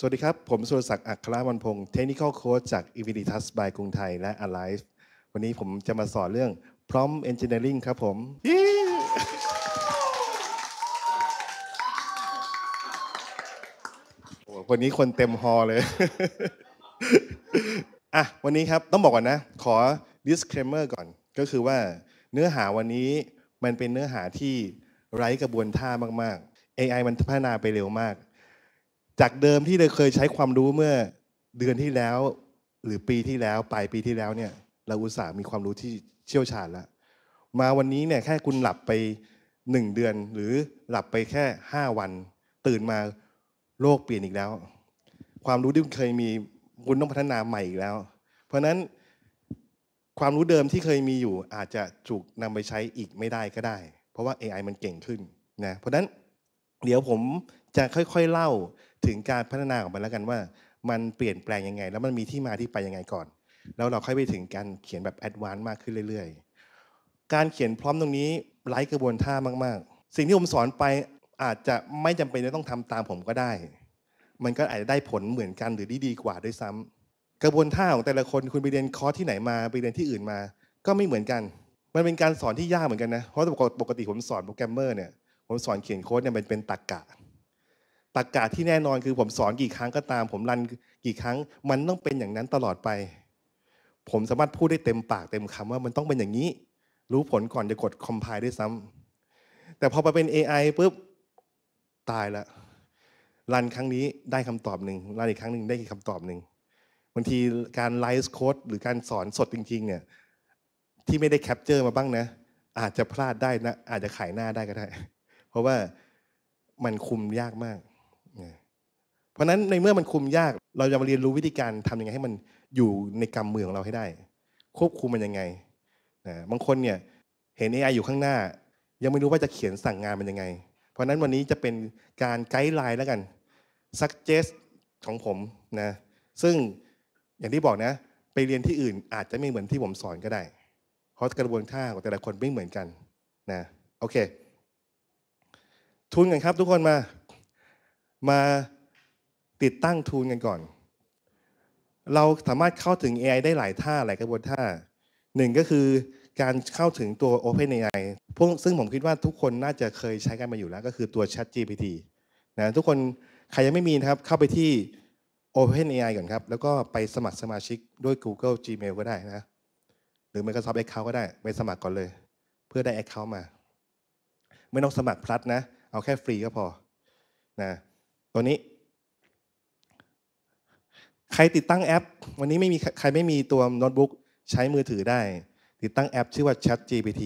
สวัสดีครับ ผมสุรศักดิ์อัครวันพงศ์เทคนิคอลโค้ชจาก i v i n i t u s by กรุงไทยและ Alive วันนี้ผมจะมาสอนเรื่อง พร้อม t Engineering ครับผม วันนี้คนเต็มฮอลเลยอ่ะวันนี้ครับต้องบอกก่อนนะ ขอ disclaimer ก่อน ก็คือว่าเนื้อหาวันนี้มันเป็นเนื้อหาที่ไร้กระบวนท่ามาก ๆ AI มันพัฒนาไปเร็วมากจากเดิมที่เราเคยใช้ความรู้เมื่อเดือนที่แล้ว หรือปีที่แล้วปลายปีที่แล้วเนี่ย เราอุตส่าห์มีความรู้ที่เชี่ยวชาญแล้วมาวันนี้เนี่ยแค่คุณหลับไปหนึ่งเดือนหรือหลับไปแค่ห้าวัน ตื่นมาโลกเปลี่ยนอีกแล้ว ความรู้ที่คุณเคยมีคุณต้องพัฒนาใหม่อีกแล้ว เพราะนั้นความรู้เดิมที่เคยมีอยู่ อาจจะถูกนำไปใช้อีกไม่ได้ก็ได้ เพราะว่า AI มันเก่งขึ้นนะเพราะนั้นเดี๋ยวผมจะค่อย ๆเล่าถึงการพัฒนาของมันแล้วกันว่า มันเปลี่ยนแปลงยังไง แล้วมันมีที่มาที่ไปยังไงก่อน แล้วเราค่อยไปถึงการเขียนแบบแอดวานซ์มากขึ้นเรื่อย ๆ การเขียนพร้อมตรงนี้ไร้กระบวนท่ามากๆ สิ่งที่ผมสอนไปอาจจะไม่จำเป็นจะต้องทำตามผมก็ได้ มันก็อาจจะได้ผลเหมือนกันหรือดีดีกว่าด้วยซ้ำ กระบวนท่าของแต่ละคนคุณไปเรียนคอร์สที่ไหนมาไปเรียนที่อื่นมา ก็ไม่เหมือนกันมันเป็นการสอนที่ยากเหมือนกันนะเพราะปกติผมสอนโปรแกรมเมอร์เนี่ยผมสอนเขียนโค้ดเนี่ยมันเป็นตรรกกะตรกกะที่แน่นอนคือผมสอนกี่ครั้งก็ตาม ผมรันกี่ครั้งมันต้องเป็นอย่างนั้นตลอดไป ผมสามารถพูดได้เต็มปากเต็มคำว่ามันต้องเป็นอย่างนี้ รู้ผลก่อนจะกดคอมไพล์ด้วยซ้ำแต่พอมาเป็น AI ปุ๊บ ตายละรันครั้งนี้ได้คำตอบหนึ่งรันอีกครั้งหนึ่งได้อีกคำตอบหนึ่งบางทีการไลฟ์โค้ดหรือการสอนสดจริง ๆ เนี่ยที่ไม่ได้แคปเจอร์มาบ้างนะอาจจะพลาดได้นะอาจจะขายหน้าได้ก็ได้เพราะว่ามันคุมยากมากเพราะนั้น ในเมื่อมันคุมยากเราจะมาเรียนรู้วิธีการทำยังไงให้มันอยู่ในกำมือของเราให้ได้ ควบคุมมันยังไงนะบางคนเนี่ยเห็น AI อยู่ข้างหน้า ยังไม่รู้ว่าจะเขียนสั่งงานมันยังไง เพราะนั้นวันนี้จะเป็นการไกด์ไลน์แล้วกัน suggest ของผมนะซึ่งอย่างที่บอกนะไปเรียนที่อื่นอาจจะไม่เหมือนที่ผมสอนก็ได้ เพราะกระบวนท่าของแต่ละคนไม่เหมือนกันนะโอเค ทุนกันครับ ทุกคนมามาติดตั้งทูลกันก่อน เราสามารถเข้าถึง AI ได้หลายท่าหลายกระบวนท่าหนึ่งก็คือการเข้าถึงตัว OpenAI พวกซึ่งผมคิดว่าทุกคนน่าจะเคยใช้กันมาอยู่แล้ว ก็คือตัว ChatGPT นะทุกคนใครยังไม่มีนะครับ เข้าไปที่ OpenAI ก่อนครับ แล้วก็ไปสมัครสมาชิกด้วย Google Gmail ก็ได้นะ หรือ Microsoft Account ก็ได้ ไปสมัครก่อนเลย เพื่อได้ Account มา ไม่ต้องสมัครพลัดนะ เอาแค่ฟรีก็พอนะตัวนี้ใครติดตั้งแอปวันนี้ไม่มีใครไม่มีตัวโน้ตบุ๊กใช้มือถือได้ ติดตั้งแอปชื่อว่า Chat GPT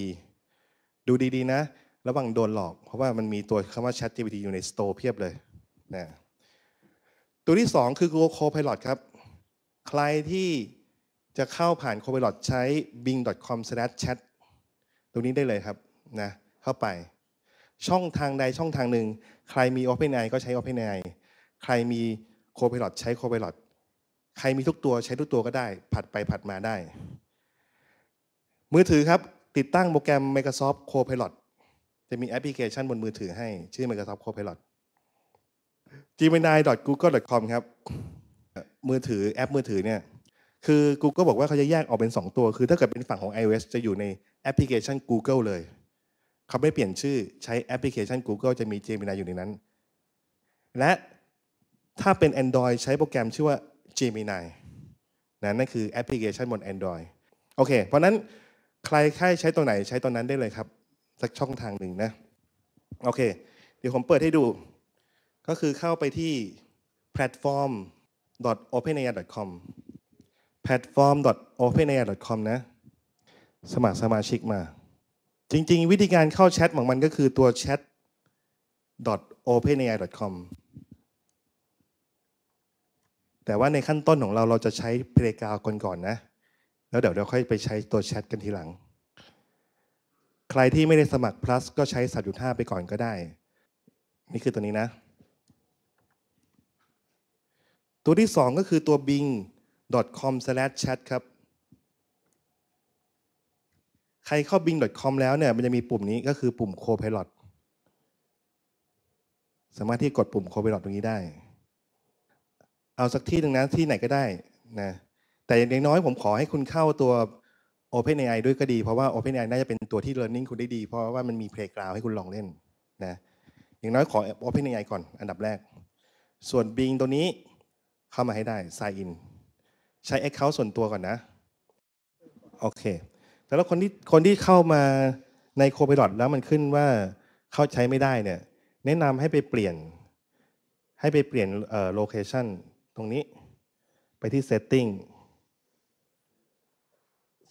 ดูดีๆนะ ระวังโดนหลอกเพราะว่ามันมีตัวคำว่า Chat GPT อยู่ในสโตร์เพียบเลยนะตัวที่ 2 คือ Google Copilot ครับใครที่จะเข้าผ่าน Copilot ใช้ bing.com/chat ตรงนี้ได้เลยครับนะเข้าไป ช่องทางใดช่องทางหนึ่งใครมี OpenAI ก็ใช้ OpenAI ใครมี Copilot ใช้ Copilot ใครมีทุกตัวใช้ทุกตัวก็ได้ผัดไปผัดมาได้ มือถือครับติดตั้งโปรแกรม Microsoft Copilot จะมีแอปพลิเคชันบนมือถือให้ชื่อ Microsoft Copilot gmini.google.com ครับ มือถือแอปมือถือเนี่ยคือ Google บอกว่าเขาจะแยกออกเป็น 2 ตัวคือถ้าเกิดเป็นฝั่งของ iOS จะอยู่ในแอปพลิเคชัน Google เลย เขาไม่เปลี่ยนชื่อใช้แอปพลิเคชัน Google จะมี g m a i l อยู่ในนั้น และถ้าเป็น Android ใช้โปรแกรมชื่อว่า Gemini นะนั่นคือแอปพลิเคชันบน Android โอเคเพราะนั้นใครใครใช้ตัวไหนใช้ตัวนั้นได้เลยครับสักช่องทางหนึ่งนะโอเคเดี๋ยวผมเปิดให้ดู ก็คือเข้าไปที่ platform openai com platform openai com นะสมัครสมาชิกมา จริง ๆ วิธีการเข้าแชทของมันก็คือตัว chat openai com แต่ว่าในขั้นต้นของเราเราจะใช้เพลกาวก่อนก่อนนะ แล้วเดี๋ยวเราค่อยไปใช้ตัวแชทกันทีหลัง ใครที่ไม่ได้สมัคร plus ก็ใช้สัตว์่าไปก่อนก็ได้ นี่คือตัวนี้นะ ตัวที่ 2 ก็คือตัว bing.com/chat ครับ ใครเข้า bing.com แล้วเนี่ยมันจะมีปุ่มนี้ก็คือปุ่ม Copilot สามารถที่กดปุ่ม Copilot ตรงนี้ได้เอาสักที่หนึ่งนะที่ไหนก็ได้นะแต่อย่างน้อยผมขอให้คุณเข้าตัว OpenAI ด้วยก็ดี เพราะว่า OpenAI น่าจะเป็นตัวที่ Learning คุณได้ดี เพราะว่ามันมี Playground ให้คุณลองเล่นนะอย่างน้อยขอ OpenAI ก่อน อันดับแรก ส่วน Bing ตัวนี้เข้ามาให้ได้ Sign in ใช้ Account ส่วนตัวก่อนนะโอเคแต่แล้วคนที่คนที่เข้ามาในโค p ปดอทแล้วมันขึ้นว่าเข้าใช้ไม่ได้เนี่ยแนะนำให้ไปเปลี่ยน ให้ไปเปลี่ยนโลเคชันรงนี้ ไปที่ Setting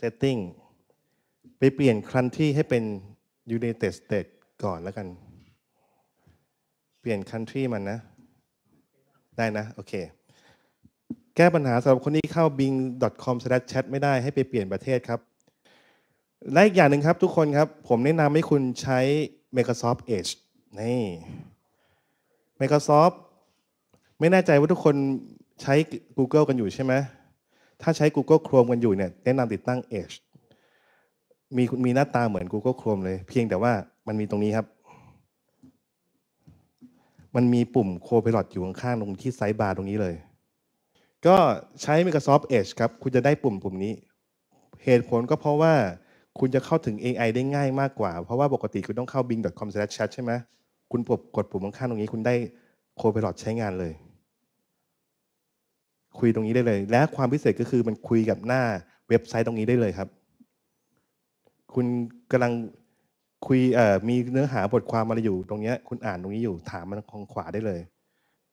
Setting ไปเปลี่ยนครันที่ให้เป็น United States ก่อนแล้วกัน เปลี่ยนคันที่มันนะ ได้นะ โอเค แก้ปัญหาสำหรับคนที่เข้า bing.com/chat ไม่ได้ให้ไปเปลี่ยนประเทศครับ และอีกอย่างหนึ่งครับทุกคนครับ ผมแนะนำให้คุณใช้ Microsoft Edge นี่ Microsoft ไม่แน่ใจว่าทุกคนใช้ Google กันอยู่ใช่ไหม ถ้าใช้ Google Chrome กันอยู่เนี่ย แนะนำติดตั้ง Edge มีมีหน้าตาเหมือน Google Chrome เลย เพียงแต่ว่ามันมีตรงนี้ครับ มันมีปุ่ม Copilot อยู่ข้างๆตรงที่ไซด์บาร์ตรงนี้เลย ก็ใช้ Microsoft Edge ครับ คุณจะได้ปุ่มปุ่มนี้ เหตุผลก็เพราะว่าคุณจะเข้าถึง AI ได้ง่ายมากกว่า เพราะว่าปกติคุณต้องเข้า bing.com/chat ใช่ไหมคุณกดปุ่มข้างๆ ตรงนี้คุณได้ Copilot ใช้งานเลยคุยตรงนี้ได้เลย และความพิเศษก็คือมันคุยกับหน้าเว็บไซต์ตรงนี้ได้เลยครับ คุณกำลังคุยมีเนื้อหาบทความอะไรอยู่ตรงนี้คุณอ่านตรงนี้อยู่ถามมันทางขวาได้เลย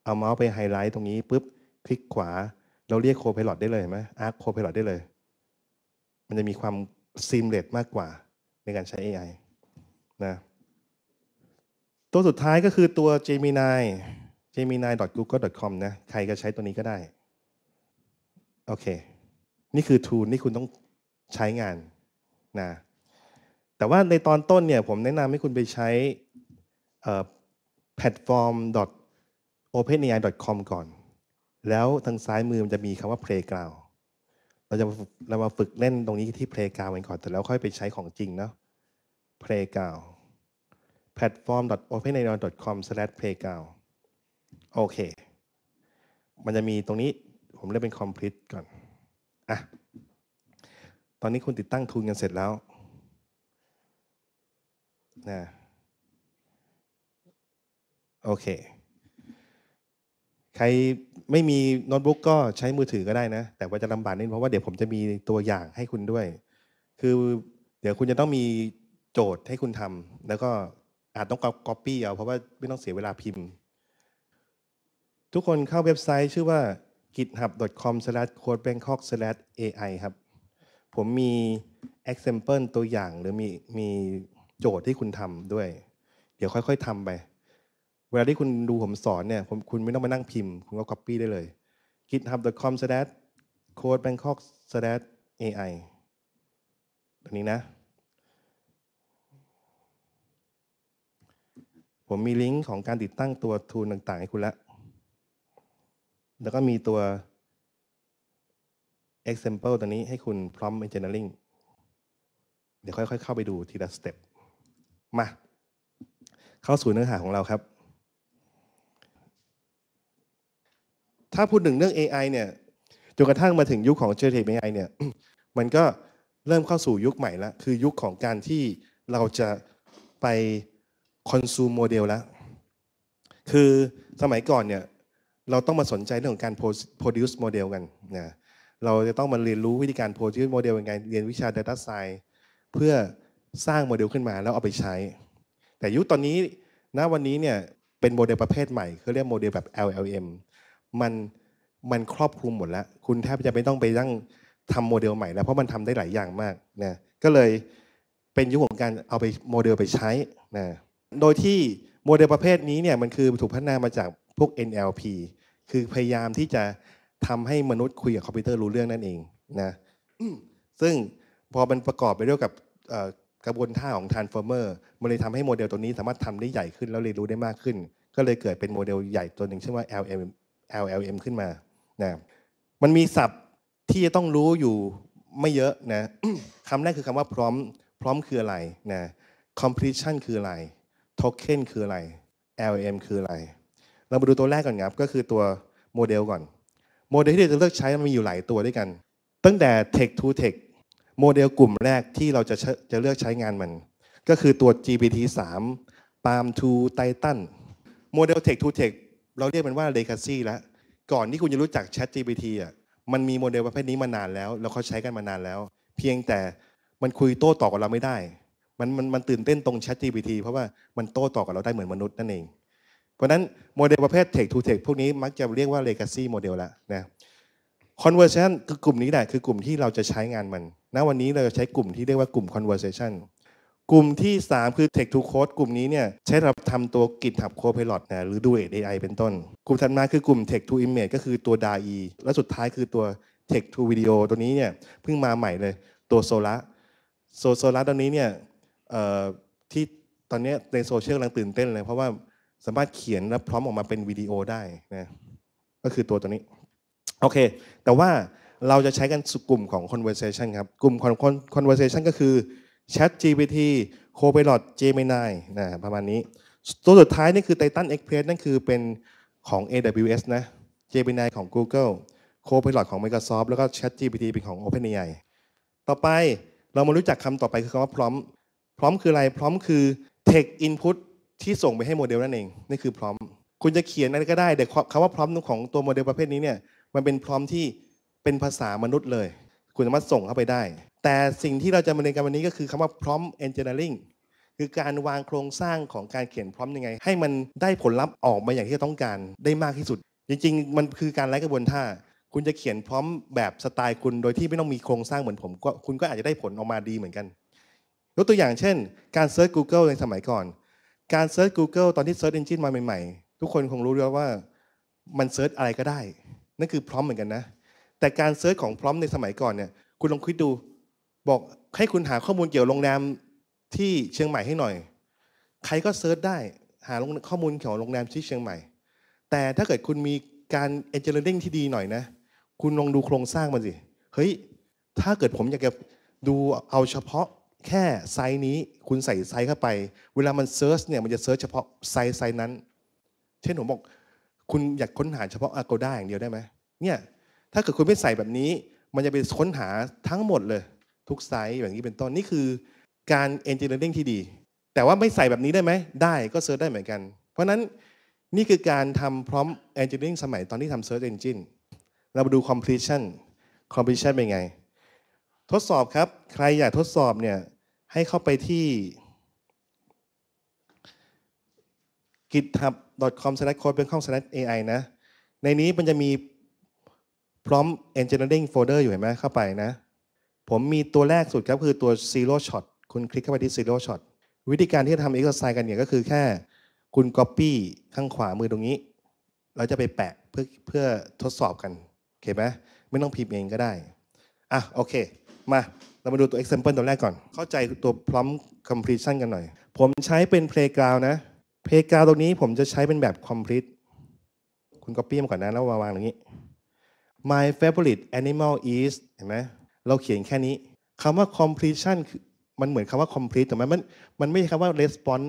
เอาเมาส์ไปไฮไลท์ตรงนี้ปุ๊บคลิกขวา เราเรียกโคพายลอตได้เลยเห็นไหมอาร์คโคพายลอตได้เลย มันจะมีความซีมเลสมากกว่าในการใช้ AI นะตัวสุดท้ายก็คือตัว Gemini gemini.google.com นะใครก็ใช้ตัวนี้ก็ได้โอเค นี่คือ ทูนที่คุณต้องใช้งานนะแต่ว่าในตอนต้นเนี่ย ผมแนะนำให้คุณไปใช้แพลตฟอร์ม openai.com ก่อน แล้ว ทางซ้ายมือ มันจะมีคำว่า playground เราจะเรามาฝึกเล่นตรงนี้ที่ playground กันก่อน แต่แล้วค่อยไปใช้ของจริงเนาะ playground platform openai.com playground โอเค มันจะมีตรงนี้ผมเรียกเป็นคอมพลีทก่อนอ่ะตอนนี้คุณติดตั้งทุนกันเสร็จแล้วนะโอเค ใครไม่มีโน้ตบุ๊กก็ใช้มือถือก็ได้นะ แต่ว่าจะลำบากนิดเพราะว่าเดี๋ยวผมจะมีตัวอย่างให้คุณด้วย คือเดี๋ยวคุณจะต้องมีโจทย์ให้คุณทำ แล้วก็อาจต้องก๊อปปี้เอา เพราะว่าไม่ต้องเสียเวลาพิมพ์ ทุกคนเข้าเว็บไซต์ชื่อว่า github.com/codebangkok/ai ครับ ผมมี example ตัวอย่างหรือมีมีโจทย์ที่คุณทำด้วย เดี๋ยวค่อยๆทำไป เวลาที่คุณดูผมสอนเนี่ยคุณไม่ต้องมานั่งพิมพ์ คุณก็ copy ได้เลย github.com/codebangkok/ai ตัวนี้นะ ผมมีลิงก์ของการติดตั้งตัวทูลต่างๆ ให้คุณแล้วแล้วก็มีตัว example ตัวนี้ให้คุณ prompt engineering เดี๋ยวค่อยๆ เข้าไปดูทีละ step มา เข้าสู่เนื้อหาของเราครับ ถ้าพูดถึงเรื่อง AI เนี่ยจนกระทั่งมาถึงยุคของ generative AI เนี่ย มันก็เริ่มเข้าสู่ยุคใหม่ละคือยุคของการที่เราจะไป consume model แล้ว คือสมัยก่อนเนี่ยเราต้องมาสนใจเรื่องของการ produce model กันนะเราจะต้องมาเรียนรู้วิธีการ produce model ยังไง เรียนวิชา data science เพื่อสร้างโมเดลขึ้นมาแล้วเอาไปใช้ แต่ยุคตอนนี้ ณ วันนี้เนี่ย เป็นโมเดลประเภทใหม่เขาเรียกโมเดลแบบ LLM มันมันครอบคลุมหมดแล้ว คุณแทบจะไม่ต้องไปตั้งทำโมเดลใหม่แล้ว เพราะมันทำได้หลายอย่างมากนะก็เลยเป็นยุคของการเอาไปโมเดลไปใช้นะโดยที่โมเดลประเภทนี้เนี่ย มันคือถูกพัฒนามาจากพวก NLP คือพยายามที่จะทำให้มนุษย์คุยกับคอมพิวเตอร์รู้เรื่องนั่นเองนะ ซึ่งพอมันประกอบไปด้วยกับกระบวนท่าของ transformer มันเลยทำให้โมเดลตัวนี้สามารถทำได้ใหญ่ขึ้น แล้วเรียนรู้ได้มากขึ้น ก็เลยเกิดเป็นโมเดลใหญ่ตัวหนึ่งชื่อว่า LM LLM ขึ้นมา นะ มันมีศัพท์ที่จะต้องรู้อยู่ไม่เยอะนะคำแรกคือคำว่าพร้อม พร้อมคืออะไร นะ completion คืออะไร token คืออะไร LM คืออะไรเรามาดูตัวแรกก่อนครับก็คือตัวโมเดลก่อนโมเดลที่เราจะเลือกใช้มันมีอยู่หลายตัวด้วยกันตั้งแต่ Tech to Tech โมเดลกลุ่มแรกที่เราจะจะเลือกใช้งานมัน ก็คือตัว GPT 3 Palm to Titan โมเดล Tech to Tech เราเรียกมันว่า Legacy แล้วก่อนที่คุณจะรู้จัก Chat GPT อ่ะมันมีโมเดลประเภทนี้มานานแล้ว แล้วเขาใช้กันมานานแล้ว เพียงแต่มันคุยโต้ตอบกับเราไม่ได้มันมันมันตื่นเต้นตรง Chat GPT เพราะว่ามันโต้ตอบกับเราได้เหมือนมนุษย์นั่นเองเพราะนั้น โมเดลประเภท Tech to Tech พวกนี้มักจะเรียกว่า Legacy Model แล้วนะ Conversion คือกลุ่มนี้แหละคือกลุ่มที่เราจะใช้งานมัน ณวันนี้เราจะใช้กลุ่มที่เรียกว่ากลุ่ม Conversation กลุ่มที่ 3 คือ Tech to Code กลุ่มนี้เนี่ยใช้รับทำตัว GitHub Copilot นะหรือ d u เอ AI เป็นต้นกลุ่มถัดมาคือกลุ่ม Tech to Image ก็คือตัว DAE และสุดท้ายคือตัว Tech to Video ตัวนี้เนี่ยเพิ่งมาใหม่เลย ตัวโซลาโซโซลาตัวนี้เนี่ยที่ตอนนี้ในโซเชียลกำลังตื่นเต้นเลยเพราะว่าสามารถเขียนและพร้อมออกมาเป็นวิดีโอได้นะก็คือตัวตัวนี้ โอเค แต่ว่าเราจะใช้กันกลุ่มของ conversation ครับ กลุ่มของ conversation ก็คือ Chat GPT Copilot Gemini นะประมาณนี้ ตัวสุดท้ายนี่คือ Titan Express นั่นคือเป็นของ AWS นะ Gemini ของ Google Copilot ของ Microsoft แล้วก็ Chat GPT เป็นของ OpenAI ต่อไปเรามารู้จักคำต่อไปคือคำว่าพร้อม พร้อมคืออะไร พร้อมคือ t a k e Input ที่ส่งไปให้โมเดลนั่นเอง นี่คือพร้อม คุณจะเขียนอะไรก็ได้แต่คำว่าพร้อมของตัวโมเดลประเภทนี้เนี่ยมันเป็นพร้อมที่เป็นภาษามนุษย์เลย คุณสามารถส่งเข้าไปได้ แต่สิ่งที่เราจะมาเรียนกันวันนี้ก็คือคำว่าพร้อมเอนจิเนียริงคือการวางโครงสร้างของการเขียนพร้อมยังไง ให้มันได้ผลลัพธ์ออกมาอย่างที่ต้องการได้มากที่สุด จริง ๆ มันคือการไล่กระบวนท่าคุณจะเขียนพร้อมแบบสไตล์คุณโดยที่ไม่ต้องมีโครงสร้างเหมือนผมก็คุณก็อาจจะได้ผลออกมาดีเหมือนกันยกตัวอย่างเช่น การเซิร์ช Google ในสมัยก่อนการเซิร์ช Google ตอนที่เซิร์ชเอนจินมาใหม่ๆ ทุกคนคงรู้แล้วว่ามันเซิร์ชอะไรก็ได้ นั่นคือพร้อมเหมือนกันนะแต่การเซิร์ชของพร้อมในสมัยก่อนเนี่ยคุณลองคิดดูบอกให้คุณหาข้อมูลเกี่ยวโรงแรมที่เชียงใหม่ให้หน่อย ใครก็เซิร์ชได้หาข้อมูลของโรงแรมที่เชียงใหม่แต่ถ้าเกิดคุณมีการเอนจิเนียริงที่ดีหน่อยนะ คุณลองดูโครงสร้างมันสิเฮ้ยถ้าเกิดผมอยากจะดูเอาเฉพาะแค่ไซส์นี้คุณใส่ไซส์เข้าไป เวลามันเซิร์ชเนี่ยมันจะเซิร์ชเฉพาะไซส์ไซส์นั้น เช่นผมบอกคุณอยากค้นหาเฉพาะอกูด้าอย่างเดียวได้ไหมเนี่ยถ้าเกิดคุณไม่ใส่แบบนี้มันจะไปค้นหาทั้งหมดเลย ทุกไซส์อย่างนี้เป็นต้นนี่คือการเอนจิเนียริ่งที่ดี แต่ว่าไม่ใส่แบบนี้ได้ไหม ได้ก็เซิร์ชได้เหมือนกัน เพราะนั้นนี่คือการทำพร้อมเอนจิเนียริ่งสมัยตอนที่ทำเซิร์ชเอนจินเรามาดูคอมพลีชันคอมพลีชันเป็นไง ทดสอบครับใครอยากทดสอบเนี่ยให้เข้าไปที่ g i t h u b c o m s a c o d e เป็น้ c s l a a i นะ ในนี้มันจะมีพร้อม engineering folder อยู่เห็นไหม เข้าไปนะ ผมมีตัวแรกสุดครับคือตัว zero shot คุณคลิกเข้าไปที่ zero shot วิธีการที่จะทำ exercise กันเนี่ยก็คือแค่ คุณ copy ข้างขวามือตรงนี้ เราจะไปแปะเพื่อเพื่อทดสอบกัน โอเคไหม ไม่ต้องพิมพ์เองก็ได้ อ่ะ โอเค มาเรามาดูตัว example ตัวแรกก่อน เข้าใจตัว prompt completion กันหน่อย ผมใช้เป็น playground นะ playground ตรงนี้ผมจะใช้เป็นแบบ complete คุณ copy มาก่อนนะ แล้วาวางอย่างนี้ my favorite animal is เห็นไหม เราเขียนแค่นี้ คำว่า completion มันเหมือนคำว่า complete แต่ไหมันมันไม่ใช่คำว่า response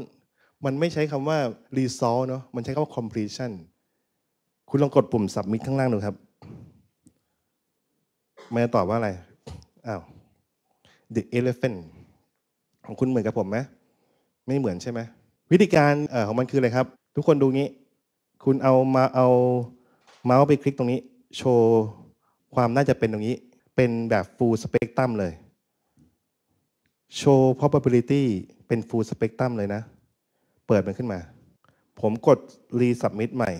มันไม่ใช้คำว่า resolve เนาะ มันใช้คำว่า completion คุณลองกดปุ่ม submit ข้างล่างดูครับมันจะตอบว่าอะไร อ้าว The Elephant ของคุณเหมือนกับผมไหมไม่เหมือนใช่ไหม วิธีการของมันคืออะไรครับ ทุกคนดูงี้ คุณเอามาเอาเมาส์ไปคลิกตรงนี้โชว์ความน่าจะเป็นตรงนี้ เป็นแบบ full spectrum เลยโชว์ probability เป็น full spectrum เลยนะ เปิดมันขึ้นมา ผมกด resubmit ใหม่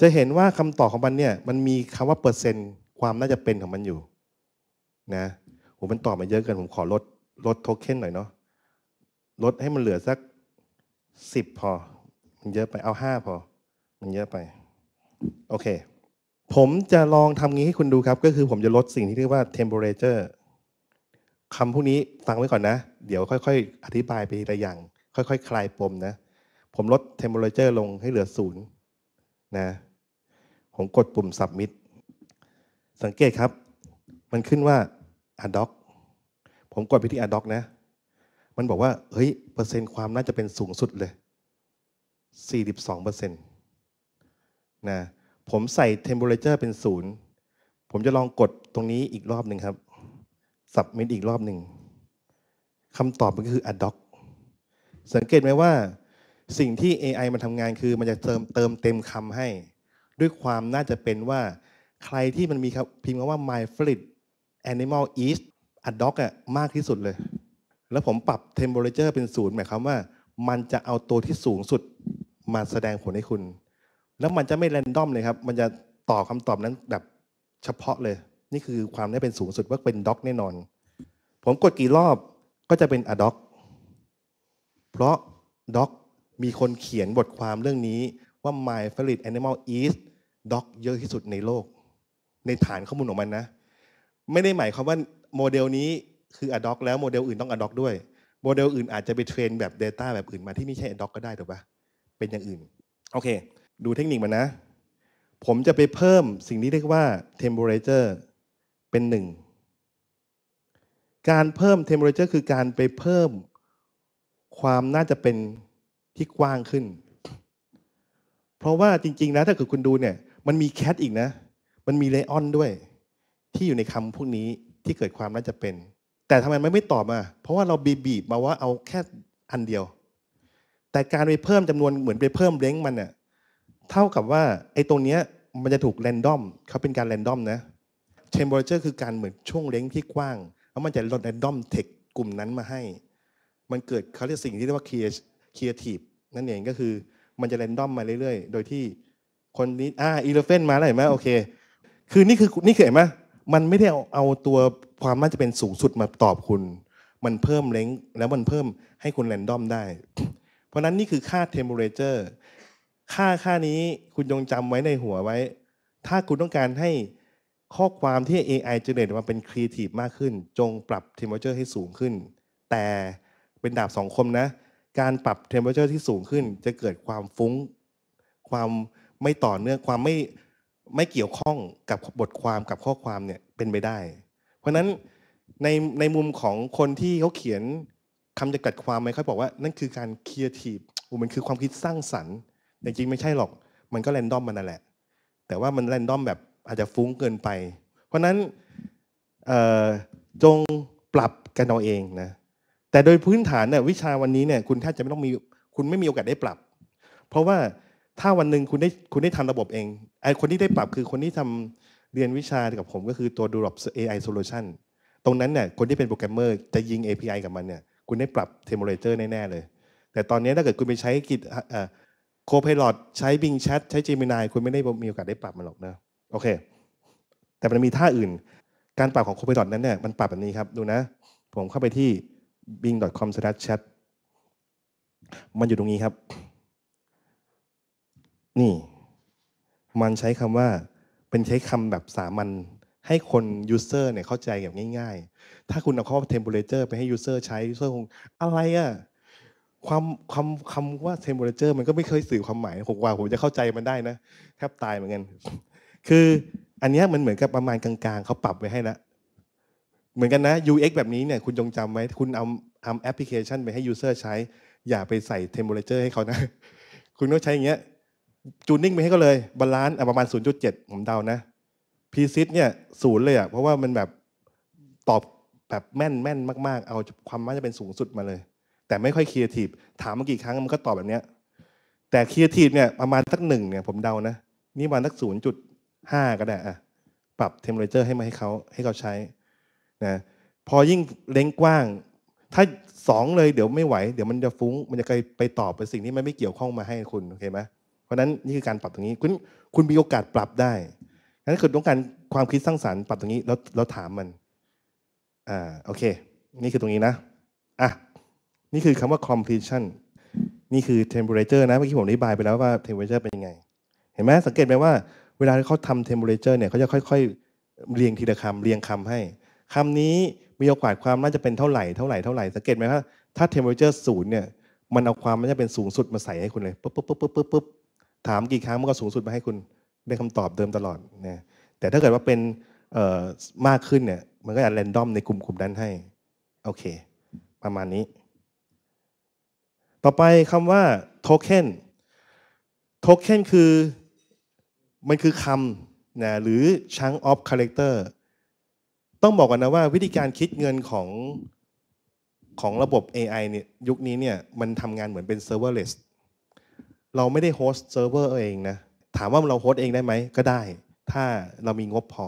จะเห็นว่าคำตอบของมันเนี่ยมันมีคำว่าเปอร์เซ็นต์ความน่าจะเป็นของมันอยู่ นะ ผมมันตอบมาเยอะเกิน ผมขอลด ลดโทเค็นหน่อยเนาะลดให้มันเหลือสักสิบพอ มันเยอะไปเอาห้าพอ มันเยอะไป โอเค ผมจะลองทำงี้ให้คุณดูครับก็คือผมจะลดสิ่งที่เรียกว่า temperature คำพวกนี้ฟังไว้ก่อนนะ เดี๋ยวค่อย ๆ อธิบายไปทีละอย่าง ค่อยๆคคลายปมนะ ผมลด temperature ลงให้เหลือศูนย์นะ ผมกดปุ่ม submit สังเกตครับ มันขึ้นว่า Adoc ผมกดไปที่ Adoc นะ มันบอกว่าเฮ้ยเปอร์เซ็นต์ความน่าจะเป็นสูงสุดเลย 42เปอร์เซ็นต์นะผมใส่ temperature เป็นศูนย์ผมจะลองกดตรงนี้อีกรอบหนึ่งครับ submit อีกรอบหนึ่งคำตอบมันก็คือ Adoc สังเกตไหมว่า สิ่งที่ AI มันทำงานคือมันจะเติมเติมเต็มคำให้ ด้วยความน่าจะเป็นว่าใครที่มันมีพิมพ์คำว่า my favorite animal is a dog อะมากที่สุดเลย แล้วผมปรับ temperature เป็นศูนย์หมายความว่ามันจะเอาตัวที่สูงสุดมาแสดงผลให้คุณ แล้วมันจะไม่แรนดอมเลยครับ มันจะตอบคำตอบนั้นแบบเฉพาะเลย นี่คือความได้เป็นสูงสุดว่าเป็นด็อกแน่นอน ผมกดกี่รอบก็จะเป็นอด็อกเพราะด็อกมีคนเขียนบทความเรื่องนี้ว่า my favorite animal is dog เยอะที่สุดในโลกในฐานข้อมูลของมันนะ ไม่ได้หมายความว่าโมเดลนี้คืออด็อกแล้ว โมเดลอื่นต้องอด็อกด้วย โมเดลอื่นอาจจะไปเทรน แบบ Data แบบอื่นมาที่ไม่ใช่อด็อกก็ได้ถูกปะเป็นอย่างอื่น โอเค ดูเทคนิคมันนะ ผมจะไปเพิ่มสิ่งที่เรียกว่า temperature เป็นหนึ่ง การเพิ่ม temperature คือการไปเพิ่มความน่าจะเป็นที่กว้างขึ้น เพราะว่าจริงๆนะถ้าเกิดคุณดูเนี่ย มันมีแคทอีกนะมันมีเลออนด้วยที่อยู่ในคำพวกนี้ที่เกิดความน่าจะเป็น แต่ทำไมมันไม่ตอบมา เพราะว่าเราบีบมาว่าเอาแค่อันเดียว แต่การไปเพิ่มจำนวนเหมือนไปเพิ่มเล้งมันเนี่ยเท่ากับว่าไอ้ตรงเนี้ยมันจะถูกแรนดอมเขาเป็นการแรนดอมนะเทมเปอร์เจอร์คือการเหมือนช่วงเล้งที่กว้างแล้วมันจะลดแรนดอมเทคกลุ่มนั้นมาให้มันเกิดเขาเรียกสิ่งที่เรียกว่าเครีร์ทีฟนั่นเองก็คือมันจะแรนดอมมาเรื่อยๆโดยที่คนนี้อ่าอีเลฟเฟนมาแล้วเห็นไหมโอเคคือนี่คือนี่คือเห็นไหมมันไม่ได้เอาเอาตัวความน่าจะเป็นสูงสุดมาตอบคุณ มันเพิ่มเลงแล้วมันเพิ่มให้คุณแรนดอมได้ เพราะนั้นนี่คือค่าเทมเปอเรเจอร์ค่าค่านี้คุณยงจำไว้ในหัวไว้ ถ้าคุณต้องการให้ข้อความที่ AI เจเนตมาเป็นครีเอทีฟมากขึ้น จงปรับเทมเปอเรเจอร์ให้สูงขึ้น แต่เป็นดาบสองคมนะ การปรับเทมเปอเรเจอร์ที่สูงขึ้นจะเกิดความฟุ้ง ความไม่ต่อเนื่องความไม่ไม่เกี่ยวข้องกับบทความกับข้อความเนี่ยเป็นไปได้ เพราะฉะนั้นในในมุมของคนที่เขาเขียนคำจำกัดความไม่ค่อยบอกว่านั่นคือการครีเอทีฟมันคือความคิดสร้างสรรค์แต่จริงไม่ใช่หรอก มันก็แรนดอมมันนั่นแหละ แต่ว่ามันแรนดอมแบบอาจจะฟุ้งเกินไป เพราะนั้นจงปรับกันเอาเองนะแต่โดยพื้นฐานเนี่ยวิชาวันนี้เนี่ยคุณแทบจะไม่ต้องมีคุณไม่มีโอกาสได้ปรับ เพราะว่าถ้าวันหนึ่งคุณได้คุณได้ทำระบบเองไอคนที่ได้ปรับคือคนที่ทำเรียนวิชากับผมก็คือตัว d e v e l o p AI solution ตรงนั้นเนี่ยคนที่เป็นโปรแกรมเมอร์จะยิง API กับมันเนี่ย คุณได้ปรับ temperature แน่ ๆ เลย แต่ตอนนี้ถ้าเกิดคุณไปใช้กิจโคพายโลใช้ Bing Chat ใช้ Gemini คุณไม่ได้มีโอกาสได้ปรับมันหรอกนะโอเค แต่มันมีท่าอื่น การปรับของโคพายโลนั้นเนี่ยมันปรับแบบนี้ครับ ดูนะผมเข้าไปที่ bing.com/chat มันอยู่ตรงนี้ครับนี่ มันใช้คำว่าเป็นใช้คำแบบสามัญให้คนยูเซอร์เนี่ยเข้าใจแบบง่ายๆ ถ้าคุณเอาข้อเทมเพลเจอร์ไปให้ยูเซอร์ใช้ยูเซอร์คงอะไรอะความความคำว่าเทมเพลเจอร์มันก็ไม่เคยสื่อความหมายผมว่าผมจะเข้าใจมันได้นะแทบตายเหมือนกัน คืออันนี้มันเหมือนกับประมาณกลางๆ เขาปรับไว้ให้นะ เหมือนกันนะ UX แบบนี้เนี่ยคุณจงจำไว้คุณเอาเอาแอปพลิเคชันไปให้ยูเซอร์ใช้ อย่าไปใส่เทมเพลเจอร์ให้เขานะ คุณต้องใช้อย่างเงี้ยจูนนิ่งไปให้ก็เลยบาลานซ์ประมาณ 0.7 ผมเดานะพีซิตเนี่ยศูนย์เลยอะ่ะเพราะว่ามันแบบตอบแบบแม่นแม่นมากๆ เอาความั่นจะเป็นสูงสุดมาเลย แต่ไม่ค่อยครีเอทีฟถามมากี่ครั้งมันก็ตอบแบบเนี้ยแต่ครีเอทีฟเนี่ยประมาณสักหนึ่งเนี่ยผมเดานะ นี่ประมาณสักศูนย์จุดห้าก็ได้อะปรับเทมเพอเ์เจอร์ให้มาให้เขาให้เขาใช้นะพอยิ่งเล้งกว้าง ถ้าสองเลยเดี๋ยวไม่ไหว เดี๋ยวมันจะฟุ้ง มันจะไปตอบเป็นสิ่งที่มันไม่เกี่ยวข้องมาให้คุณโอเคไหมเพราะนั้นนี่คือการปรับตรงนี้ คุณคุณมีโอกาสปรับได้นั้นคือต้องการความคิดสร้างสารรค์ปรับตรงนี้แล้วล้วถามมันอ่าโอเค นี่คือตรงนี้นะอ่ะนี่คือคำว่า completion นี่คือ temperature นะเมื่อกี้ผมอธิบายไปแล้วว่า temperature เป็นยังไง เห็นไหมสังเกตไหมว่าเวลาที่เขาทำ temperature เนี่ยเขาจะค่อย ๆ เรียงทีละคำเรียงคำให้คำนี้มีโอกาสความน่าจะเป็นเท่าไหร่เท่าไหร่เท่าไหร่สังเกตไหมว่าถ้า temperature ศูนย์เนี่ยมันเอาความมันจะเป็นสูงสุดมาใส่ให้คุณเลยปุ๊บปุ๊บปุ๊บปุ๊บปุ๊บถามกี่ครั้งมันก็สูงสุดมาให้คุณได้คำตอบเดิมตลอดนะแต่ถ้าเกิดว่าเป็นมากขึ้นเนี่ยมันก็จะแรนดอมในกลุ่มกลุ่มนั้นให้ โอเค ประมาณนี้ ต่อไปคำว่าโทเค็นโทเค็นคือมันคือคำนะหรือชั้งออฟคาแรคเตอร์ต้องบอกกันนะว่าวิธีการคิดเงินของ ของระบบ AI เนี่ยยุคนี้เนี่ยมันทำงานเหมือนเป็นเซิร์ฟเวอร์เลสเราไม่ได้โฮสต์เซิร์ฟเวอร์เองนะ ถามว่าเราโฮสต์เองได้ไหมก็ได้ ถ้าเรามีงบพอ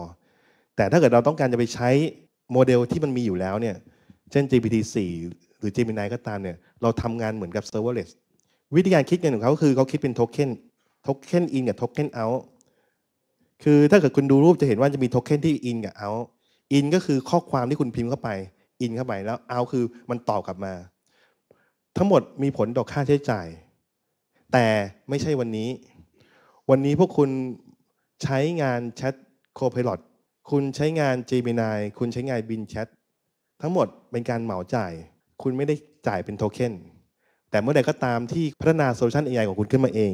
แต่ถ้าเกิดเราต้องการจะไปใช้โมเดลที่มันมีอยู่แล้วเนี่ย เช่น GPT 4หรือ Gemini ก็ตามเนี่ย เราทำงานเหมือนกับ serverless วิธีการคิดเงินของเขาคือเขาคิดเป็นโทเค็น โทเค็นอินกับโทเค็นเอาคือถ้าเกิดคุณดูรูปจะเห็นว่าจะมีโทเค็นที่อินกับเอาอินก็คือข้อความที่คุณพิมพ์เข้าไป อินเข้าไปแล้วเอาคือมันตอบกลับมา ทั้งหมดมีผลต่อค่าใช้จ่ายแต่ไม่ใช่วันนี้ วันนี้พวกคุณใช้งานแชทโคพายロคุณใช้งาน Gemini คุณใช้งานบินแชททั้งหมดเป็นการเหมาจ่าย คุณไม่ได้จ่ายเป็นโทเค็น แต่เมื่อใดก็ตามที่พัฒนาโซลูชันญ่ของคุณขึ้นมาเอง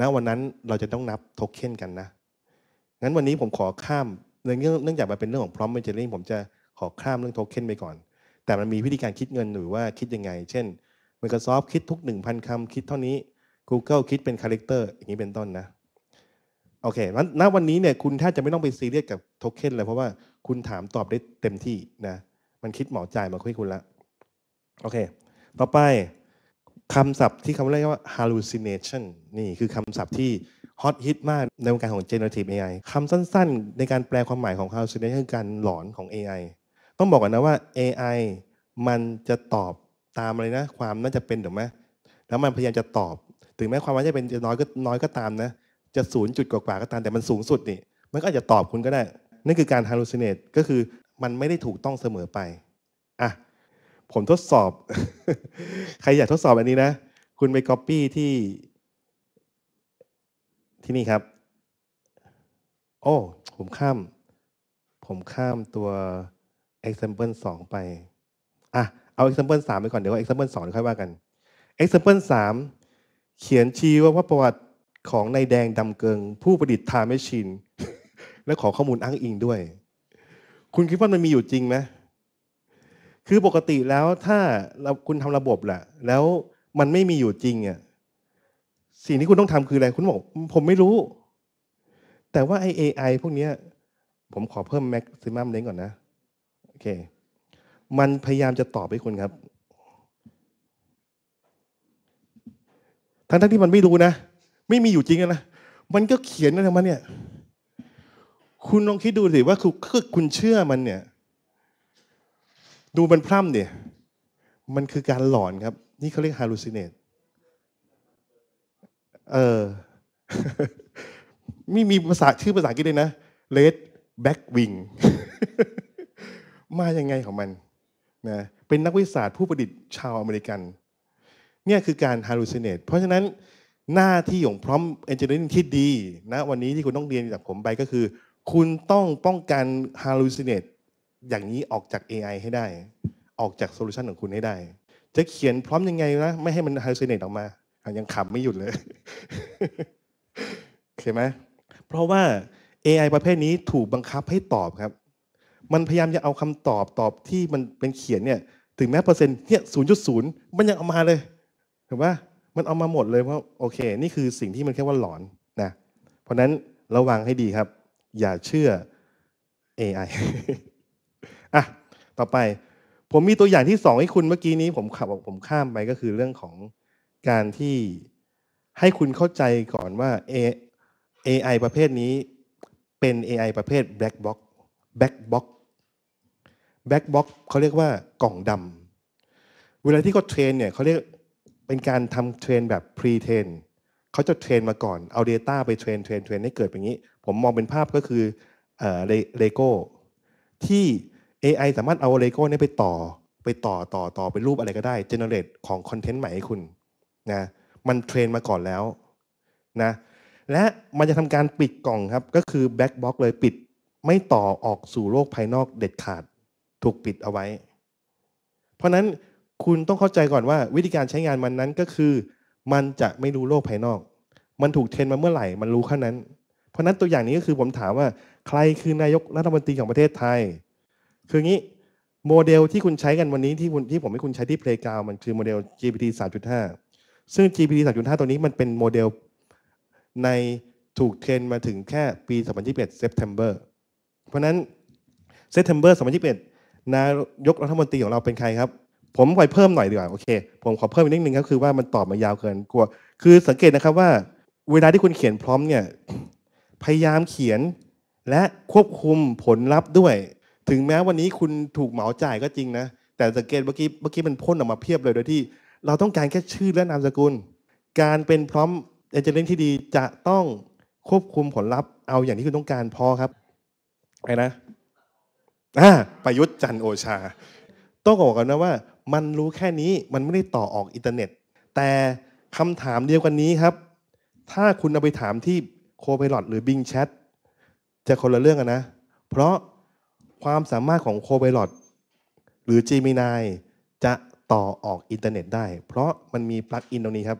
ณวันนั้นเราจะต้องนับโทเค็นกันนะ งั้นวันนี้ผมขอข้ามเนื่องเนื่องจากมันเป็นเรื่องของพร้อมเมจ g i n e e ผมจะขอข้ามเรื่องโทเค็นไปก่อน แต่มันมีวิธีการคิดเงินหรือว่าคิดยังไง เช่น Microsoft คิดทุก1,000คำคิดเท่านี้ Google คิดเป็นคาแรคเตอร์อย่างนี้เป็นต้นนะ โอเค ณ วันนี้เนี่ย คุณถ้าจะไม่ต้องไปซีเรียสกับโทเค็นเลย เพราะว่าคุณถามตอบได้เต็มที่นะมันคิดเหมาะจมาคุยคุณละโอเค ต่อไปคำศัพท์ที่คำเรียกว่า hallucination นี่คือคำศัพท์ที่ฮอตฮิตมากในวงการของ generative AI คำสั้นๆ ในการแปลความหมายของ hallucination คือการหลอนของ AI ต้องบอกก่อนนะว่า AI มันจะตอบตามอะไรนะ ความน่าจะเป็นถูกไหมแล้วมันพยายามจะตอบถึงแม้ความว่าจะเป็นจะน้อยก็น้อยก็ตามนะ จะศูนย์จุดกว่าก็ตาม แต่มันสูงสุดนี่ มันก็อาจจะตอบคุณก็ได้ นั่นคือการฮาลูซินเนตก็คือ มันไม่ได้ถูกต้องเสมอไป อ่ะ ผมทดสอบ ใครอยากทดสอบอันนี้นะ คุณไปก๊อปปี้ที่ ที่นี่ครับ โอ้ ผมข้าม ผมข้ามตัว example 2 ไปอ่ะเอา example 3 ไปก่อนเดี๋ยว example 2ค่อยว่ากัน example 3เขียนชี้ว่าประวัติของนายแดงดำเกิง ผู้ประดิษฐ์ทาแมชชีนและขอข้อมูลอ้างอิงด้วย คุณคิดว่ามันมีอยู่จริงไหมคือปกติแล้วถ้าคุณทำระบบแหละแล้วมันไม่มีอยู่จริงอ่ะสิ่งที่คุณต้องทำคืออะไรคุณบอกผมไม่รู้ แต่ว่าไอเอไอพวกเนี้ย ผมขอเพิ่มแม็กซิมัมเลนก่อนนะโอเค มันพยายามจะตอบให้คุณครับทั้งที่มันไม่รู้นะ ไม่มีอยู่จริงนะ มันก็เขียนนะไมเนี่ย คุณลองคิดดูสิว่าคือคุณเชื่อมันเนี่ย ดูมันพร่ำเนี่ย มันคือการหลอนครับ นี่เขาเรียก hallucinate เออไม่มีภาษาชื่อภาษาอังกฤษเลยนะ red back wing มายังไงของมันนะเป็นนักวิทยาศาสตร์ผู้ประดิษฐ์ชาวอเมริกันเนี่ยคือการ hallucinate เพราะฉะนั้นหน้าที่ของพร้อม engineering ที่ดีนะ วันนี้ที่คุณต้องเรียนจากผมไปก็คือ คุณต้องป้องกัน hallucinate อย่างนี้ออกจาก AI ให้ได้ ออกจากโซลูชันของคุณให้ได้ จะเขียนพร้อมยังไงนะไม่ให้มัน hallucinate ออกมายังขับไม่หยุดเลยเข้าไหมเพราะว่า AI ประเภทนี้ถูกบังคับให้ตอบครับ มันพยายามจะเอาคำตอบตอบที่มันเป็นเขียนเนี่ยถึงแม้เปอร์เซ็นต์เนี่ย0ูจุดศูนย์มันยังเอามาเลยถูกปะมันเอามาหมดเลยเพราะโอเค นี่คือสิ่งที่มันแค่ว่าหลอนนะ เพราะนั้น ระวังให้ดีครับ อย่าเชื่อ AI อ่ะ ต่อไปผมมีตัวอย่างที่สองให้คุณเมื่อกี้นี้ ผมขับผมข้ามไปก็คือเรื่องของการที่ให้คุณเข้าใจก่อนว่า AI ประเภทนี้เป็น AI ประเภท black box black box black box เขาเรียกว่ากล่องดำ เวลาที่เขาเทรนเนี่ยเขาเรียกเป็นการทำเทรนแบบพรีเทรนเขาจะเทรนมาก่อนเอา Data ไปเทรนเทรนเทรนให้เกิดแบบนี้ ผมมองเป็นภาพก็คือเลโก้ที่ AI สามารถเอาเลโก้นี้ไปต่อไปต่อต่อต่อเป็นรูปอะไรก็ได้เจเนเรตของคอนเทนต์ใหม่ให้คุณนะมันเทรนมาก่อนแล้วนะ และมันจะทำการปิดกล่องครับ ก็คือแบ็กบ็อกเลยปิดไม่ต่อออกสู่โลกภายนอกเด็ดขาดถูกปิดเอาไว้ เพราะนั้นคุณต้องเข้าใจก่อนว่าวิธีการใช้งานมันนั้นก็คือ มันจะไม่รู้โลกภายนอก มันถูกเทรนมาเมื่อไหร่ มันรู้แค่นั้น เพราะนั้นตัวอย่างนี้ก็คือผมถามว่าใครคือนายกรัฐมนตรีของประเทศไทย คืองี้โมเดลที่คุณใช้กันวันนี้ที่คุณที่ผมให้คุณใช้ที่เพลกาวมันคือโมเดล GPT 3.5 ซึ่ง GPT 3.5ตัวนี้มันเป็นโมเดลในถูกเทรนมาถึงแค่ปี2021 September เพราะนั้น September 2021นายกรัฐมนตรีของเราเป็นใครครับผมขอเพิ่มหน่อยดีกว่าโอเคผมขอเพิ่มอีกนิดนึงก็คือว่ามันตอบมายาวเกินกลัว คือสังเกตนะครับว่า เวลาที่คุณเขียนพร้อมเนี่ย พยายามเขียนและควบคุมผลลัพธ์ด้วย ถึงแม้วันนี้คุณถูกเหมาจ่ายก็จริงนะ แต่สังเกตเมื่อกี้เมื่อกี้มันพ่นออกมาเพียบเลยโดยที่ เราต้องการแค่ชื่อและนามสกุล การเป็นพร้อมเอเจนต์ที่ดีจะต้องควบคุมผลลัพธ์เอาอย่างที่คุณต้องการพอครับไอ้นะอ่าประยุทธ์จันโอชาต้องบอกกันนะว่ามันรู้แค่นี้มันไม่ได้ต่อออกอินเทอร์เน็ต แต่คำถามเดียวกันนี้ครับ ถ้าคุณเอาไปถามที่โคไปยลอตหรือ Bing Chat จะคนละเรื่องกันนะ เพราะความสามารถของโคไปยลอตหรือ Gemini จะต่อออกอินเทอร์เน็ตได้ เพราะมันมีปลั๊กอินตรงนี้ครับ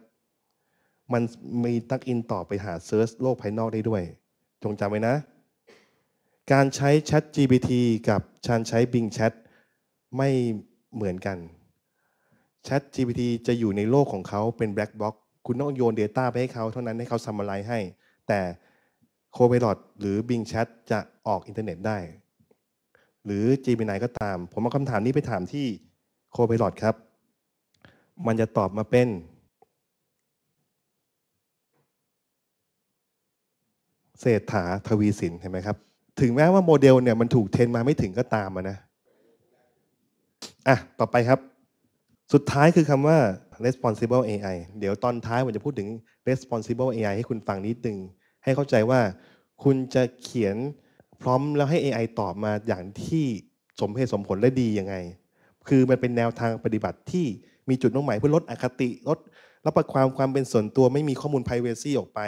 มันมีปลั๊กอินต่อไปหาเซิร์ชโลกภายนอกได้ด้วย จงจำไว้นะ การใช้ Chat GPT กับการใช้ Bing Chat ไม่เหมือนกัน Chat GPT จะอยู่ในโลกของเขาเป็น black box คุณต้องโยน Data ไปให้เขาเท่านั้นให้เขาซัมมาไยให้ แต่โค p i l o t หรือ Bing Chat จะออกอินเทอร์เน็ตได้ หรือ Gemini ก็ตาม ผมเอาคำถามนี้ไปถามที่โค p i l o t ครับ มันจะตอบมาเป็น เศรษฐาทวีสินเห็นไหมครับ ถึงแม้ว่าโมเดลเนี่ยมันถูกเทรนมาไม่ถึงก็ตามนะอ่ะ ต่อไปครับ สุดท้ายคือคำว่า responsible AI เดี๋ยวตอนท้ายผมจะพูดถึง responsible AI ให้คุณฟังนิดนึง ให้เข้าใจว่าคุณจะเขียนพร้อมแล้วให้ AI ตอบมาอย่างที่สมเหตุสมผลและดียังไง คือมันเป็นแนวทางปฏิบัติที่มีจุดมุ่งหมายเพื่อลดอคติลดรับประความความเป็นส่วนตัวไม่มีข้อมูล p r i เวซีออกไป่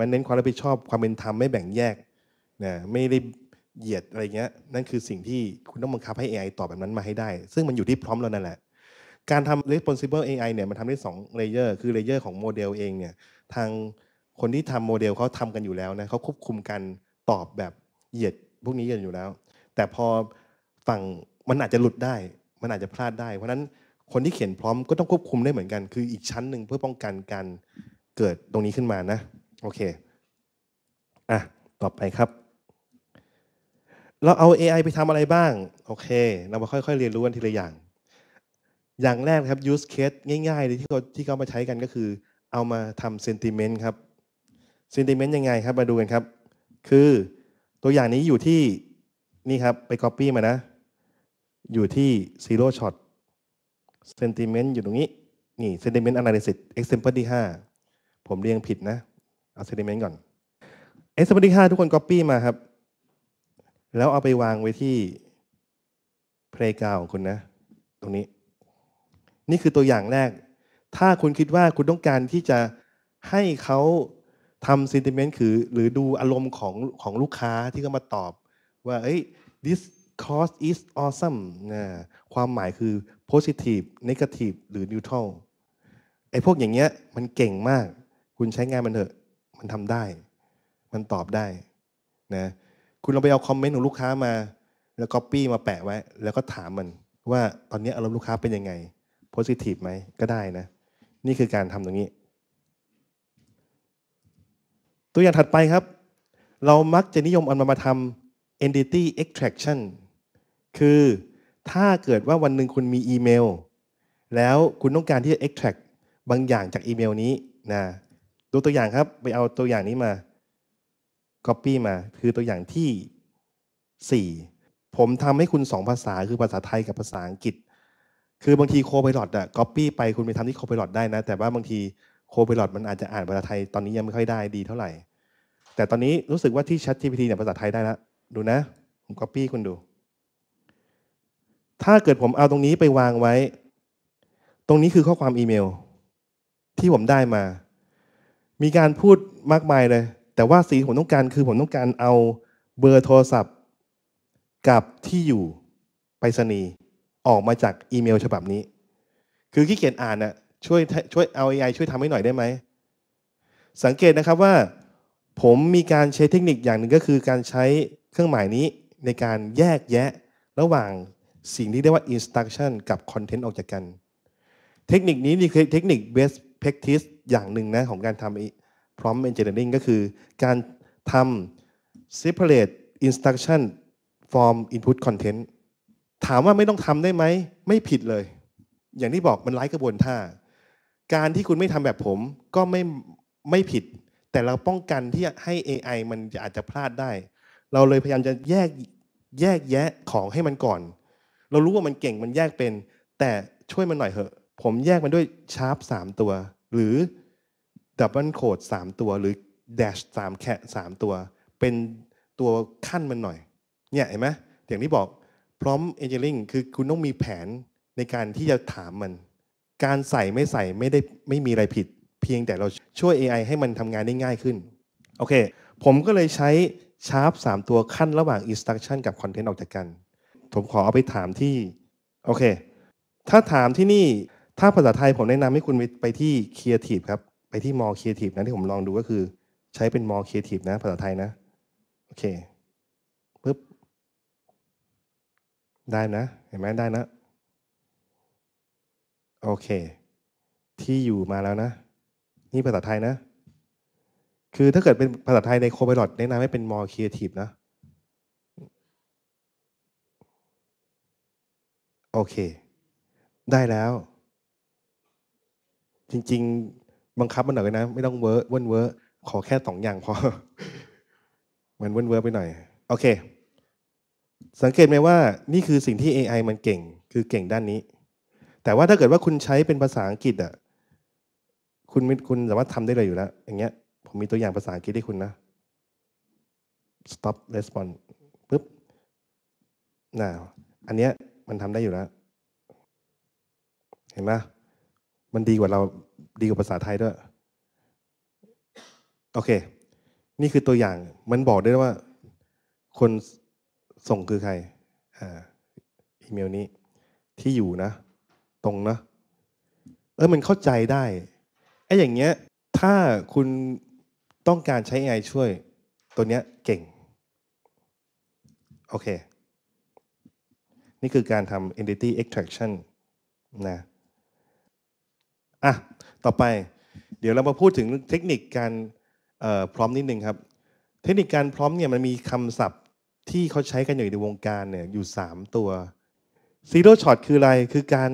มันเน้นความรับผิดชอบความเป็นธรรมไม่แบ่งแยกนะไม่ได้เหยียดอะไรเงี้ยนั่นคือสิ่งที่คุณต้องบังคับให้ AI ตอบแบบนั้นมาให้ได้ ซึ่งมันอยู่ที่พร้อมแล้วนั่นแหละ การทำ responsible AI เนี่ยมันทำได้2เลเยอร์คือเลเยอร์ของโมเดลเองเนี่ย ทางคนที่ทำโมเดลเขาทำกันอยู่แล้วนะเขาควบคุมการตอบแบบเหยียดพวกนี้กันอยู่แล้ว แต่พอฝั่งมันอาจจะหลุดได้มันอาจจะพลาดได้เพราะนั้นคนที่เขียนพร้อมก็ต้องควบคุมได้เหมือนกัน คืออีกชั้นหนึ่งเพื่อป้องกันการเกิดตรงนี้ขึ้นมานะโอเคอ่ะต่อไปครับเราเอา AI ไปทำอะไรบ้าง โอเค เรามาค่อย ๆ เรียนรู้กันทีละอย่าง อย่างแรกครับ use case ง่ายๆเลยที่เขาที่เขามาใช้กันก็คือ เอามาทำ sentiment ครับ sentiment ยังไงครับมาดูกันครับ คือตัวอย่างนี้อยู่ที่นี่ครับ ไป copy มานะ อยู่ที่ zero shot sentiment อยู่ตรงนี้ นี่ sentiment analysis example ที่ 5 ผมเรียงผิดนะ เอา sentiment ก่อน example ที่5ทุกคน copy มาครับแล้วเอาไปวางไว้ที่ เพลงกาวของคุณนะ ตรงนี้ นี่คือตัวอย่างแรก ถ้าคุณคิดว่าคุณต้องการที่จะให้เขาทำซินติเมนต์คือ หรือดูอารมณ์ของของลูกค้าที่เขามาตอบว่า เอ้ย this c o s t is awesome นะความหมายคือ positive negative หรือ neutral ไอ้พวกอย่างเงี้ย มันเก่งมาก คุณใช้งานมันเถอะ มันทำได้ มันตอบได้ นะคุณลองไปเอาคอมเมนต์ของลูกค้ามา แล้วก็ปี้มาแปะไว้ แล้วก็ถามมันว่าตอนนี้อารมณ์ลูกค้าเป็นยังไงโพสิทีฟไหมก็ได้นะ นี่คือการทำตรงนี้ ตัวอย่างถัดไปครับ เรามักจะนิยมเอามาทำ entity extraction คือถ้าเกิดว่าวันหนึ่งคุณมีอีเมล แล้วคุณต้องการที่จะ extract บางอย่างจากอีเมลนี้นะดูตัวอย่างครับไปเอาตัวอย่างนี้มา Copy มา คือตัวอย่างที่ 4 ผมทำให้คุณ 2 ภาษาคือภาษาไทยกับภาษาอังกฤษ คือบางทีโคไหลอดอะก๊อปปี้ไปคุณไปทำที่โคไหลอดได้นะ แต่ว่าบางทีโคไหลอดมันอาจจะอ่านภาษาไทยตอนนี้ยังไม่ค่อยได้ดีเท่าไหร่ แต่ตอนนี้รู้สึกว่าที่ Chat GPT เนี่ย ภาษาไทยได้แล้ว ดูนะ ผมก๊อปปี้คุณดู ถ้าเกิดผมเอาตรงนี้ไปวางไว้ ตรงนี้คือข้อความอีเมล ที่ผมได้มา มีการพูดมากมายเลยแต่ว่าสิ่งผมต้องการคือผมต้องการเอาเบอร์โทรศัพท์ กับที่อยู่ไปรษณีย์ออกมาจากอีเมลฉบับนี้ คือขี้เกียจอ่านนะช่วย ช่วยเอา AI ช่วยทำให้หน่อยได้ไหม สังเกตนะครับว่าผมมีการใช้เทคนิคอย่างหนึ่งก็คือการใช้เครื่องหมายนี้ในการแยกแยะระหว่างสิ่งที่เรียกว่า instruction กับ content ออกจากกัน เทคนิคนี้มีเทคนิค best practice อย่างหนึ่งนะของการทำพร้อม engineering ก็คือการทำ separate instruction from input content ถามว่าไม่ต้องทำได้ไหม ไม่ผิดเลย อย่างที่บอกมันไร้กระบวนท่า การที่คุณไม่ทำแบบผมก็ไม่ไม่ผิด แต่เราป้องกันที่ให้ AI มันอาจจะพลาดได้ เราเลยพยายามจะแยกแยกแยะของให้มันก่อน เรารู้ว่ามันเก่งมันแยกเป็น แต่ช่วยมันหน่อยเหอะ ผมแยกมันด้วยชาร์ปสามตัว หรือดับเบิลโคดสามตัวหรือแดชสามแคสามตัว เป็นตัวขั้นมันหน่อย เนี่ยเห็นไหมอย่างที่บอกพร้อมเอเจนลิงคือคุณต้องมีแผนในการที่จะถามมัน การใส่ไม่ใส่ไม่ได้ไม่มีอะไรผิด เพียงแต่เราช่วย AI ให้มันทำงานได้ง่ายขึ้น โอเค ผมก็เลยใช้ชาร์ป3ตัวขั้นระหว่าง Instruction กับ Content ออกจากกัน ผมขอเอาไปถามที่ โอเค ถ้าถามที่นี่ถ้าภาษาไทยผมแนะนำให้คุณไปที่ Creative ครับไปที่มอคี c r e a t i นะ ที่ผมลองดูก็คือ ใช้เป็นมอคี c r e a t i นะ ภาษาไทยนะ โอเคปึ๊บได้นะ เห็นไหมได้นะ โอเค ที่อยู่มาแล้วนะ นี่ภาษาไทยนะ คือถ้าเกิดเป็นภาษาไทย ในโคบอลแนะนำให้เป็นมอคี c r e a t i นะ โอเค ได้แล้ว จริงบังคับมันหน่อยนะไม่ต้องเวิร์เว้นเวิร์ขอแค่สองอย่างพอมันเว้นเวิร์ไปหน่อยโอเค สังเกตไหมว่า นี่คือสิ่งที่ AI มันเก่งคือเก่งด้านนี้ แต่ว่าถ้าเกิดว่าคุณใช้เป็นภาษาอังกฤษอ่ะ คุณคุณสามารถทำได้เลยอยู่แล้วอย่างเงี้ยผมมีตัวอย่างภาษาอังกฤษให้คุณนะ stop response ปุ๊บน่ะอันเนี้ยมันทำได้อยู่แล้ว เห็นไหมมันดีกว่าเราดีกว่าภาษาไทยด้วย โอเค นี่คือตัวอย่าง มันบอกได้ว่า คนส่งคือใครออีเมลนี้ ที่อยู่นะ ตรงนะ เออ มันเข้าใจได้ ไอ้อย่างเงี้ย ถ้าคุณต้องการใช้ AI ช่วย ตัวเนี้ยเก่ง โอเค นี่คือการทำ entity extraction นะอ่ะต่อไปเดี๋ยวเรามาพูดถึงเทคนิคการพร้อมนิดนึงครับ เทคนิคการพร้อมเนี่ยมันมีคำศัพท์ที่เขาใช้กันอยู่ในวงการเนี่ยอยู่ 3 ตัวซีโร่ช็อตคืออะไรคือการ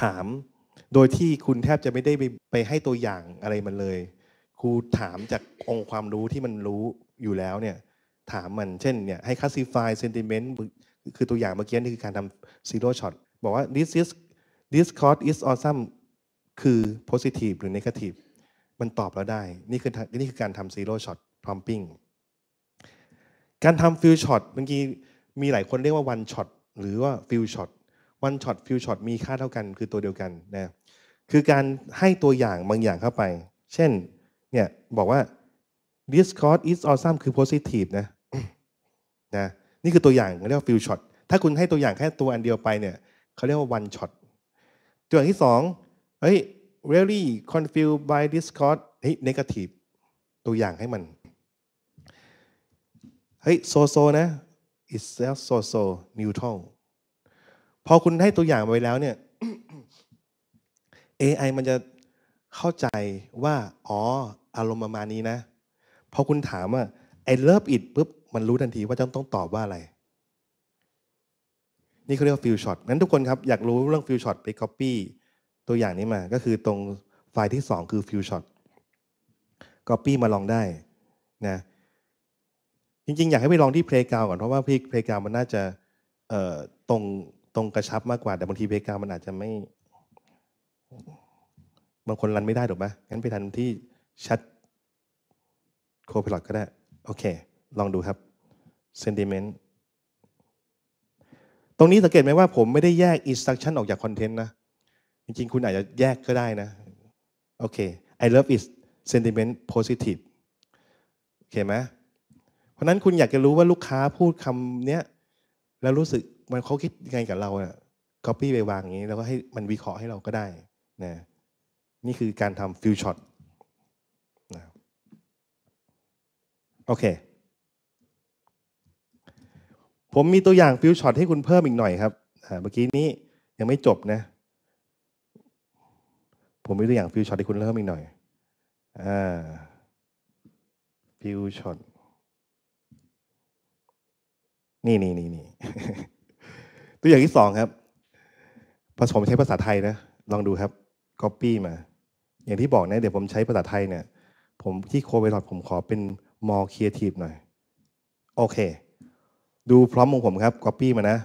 ถามโดยที่คุณแทบจะไม่ได้ไปไปให้ตัวอย่างอะไรมันเลยครูถามจากองค์ความรู้ที่มันรู้อยู่แล้วเนี่ยถามมันเช่นเนี่ยให้ classify sentiment คือตัวอย่างเมื่อกี้นี่คือการทำซีโร่ช็อตบอกว่า this is this c o u r e is awesome คือ positive หรือ negative มันตอบเราได้นี่คือนี่คือการทำ zero shot prompting การทำ f e l shot บางทีมีหลายคนเรียกว่า one shot หรือว่า f e l shot one shot f e l shot มีค่าเท่ากันคือตัวเดียวกันนะคือการให้ตัวอย่างบางอย่างเข้าไป เช่นเนี่ยบอกว่า this course is awesome คือ positive นะนะนี่คือตัวอย่างเรียกว่า f e l shot ถ้าคุณให้ตัวอย่างแค่ตัวอันเดียวไปเนี่ยเขาเรียกว่า one shot ตัวอย่างที่สองเฮ้ย really confused by this c o u s e เฮ้ย negative ตัวอย่างให้มันเฮ้ย so so นะ it's just so so neutral พอคุณให้ตัวอย่างไปแล้วเนี่ย AI มันจะเข้าใจว่า อ๋อ อารมณ์ประมาณนี้นะ พอคุณถามว่า I love it ปุ๊บมันรู้ทันทีว่าจะต้องตอบว่าอะไร นี่เขาเรียกว่าฟิลช็อตงั้นทุกคนครับ อยากรู้เรื่องฟิลช็อตไป copy ตัวอย่างนี้มาก็คือตรงไฟล์ที่ 2 คือ Few Shot Copy มาลองได้นะ จริงๆ อยากให้ไปลองที่ Playground ก่อน เพราะว่าพี่ Playground มันน่าจะตรงตรงกระชับมากกว่า แต่บางที Playground มันอาจจะไม่บางคนรันไม่ได้ถูกไหมงั้นไปทันที่ชัดโคพ i ล o ตก็ได้ โอเค ลองดูครับ Sentiment ตรงนี้สังเกตไหมว่าผมไม่ได้แยก Instruction ออกจากคอนเทนต์นะจริง ๆ คุณอาจจะแยกก็ได้นะ โอเค I love is sentiment positive โอเคไหมเพราะนั้นคุณอยากจะรู้ว่าลูกค้าพูดคำเนี้ย แล้วรู้สึกมันเขาคิดยังไงกับเราเนะ่ะ copy ไปวางอย่างนี้ แล้วก็ให้มันวิเคราะห์ให้เราก็ได้นะนี่คือการทำฟิวช็อตนะโอเค ผมมีตัวอย่างฟิวช็อตให้คุณเพิ่มอีกหน่อยครับ เมื่อกี้นี้ยังไม่จบนะผมมีตัวอย่างฟิวช็อตให้คุณเริ่มอีกหน่อยอ่าฟิวช็อต นี่นี่นี่นี่ตัวอย่างที่สองครับ ผสมใช้ภาษาไทยนะ ลองดูครับก๊อปปี้มา อย่างที่บอกนะ เดี๋ยวผมใช้ภาษาไทยเนี่ย ผมที่โคเวลอดผมขอเป็นมอ r คี r e a t i หน่อย โอเค ดูพร้อมมงผมครับก๊อปปี้มานะ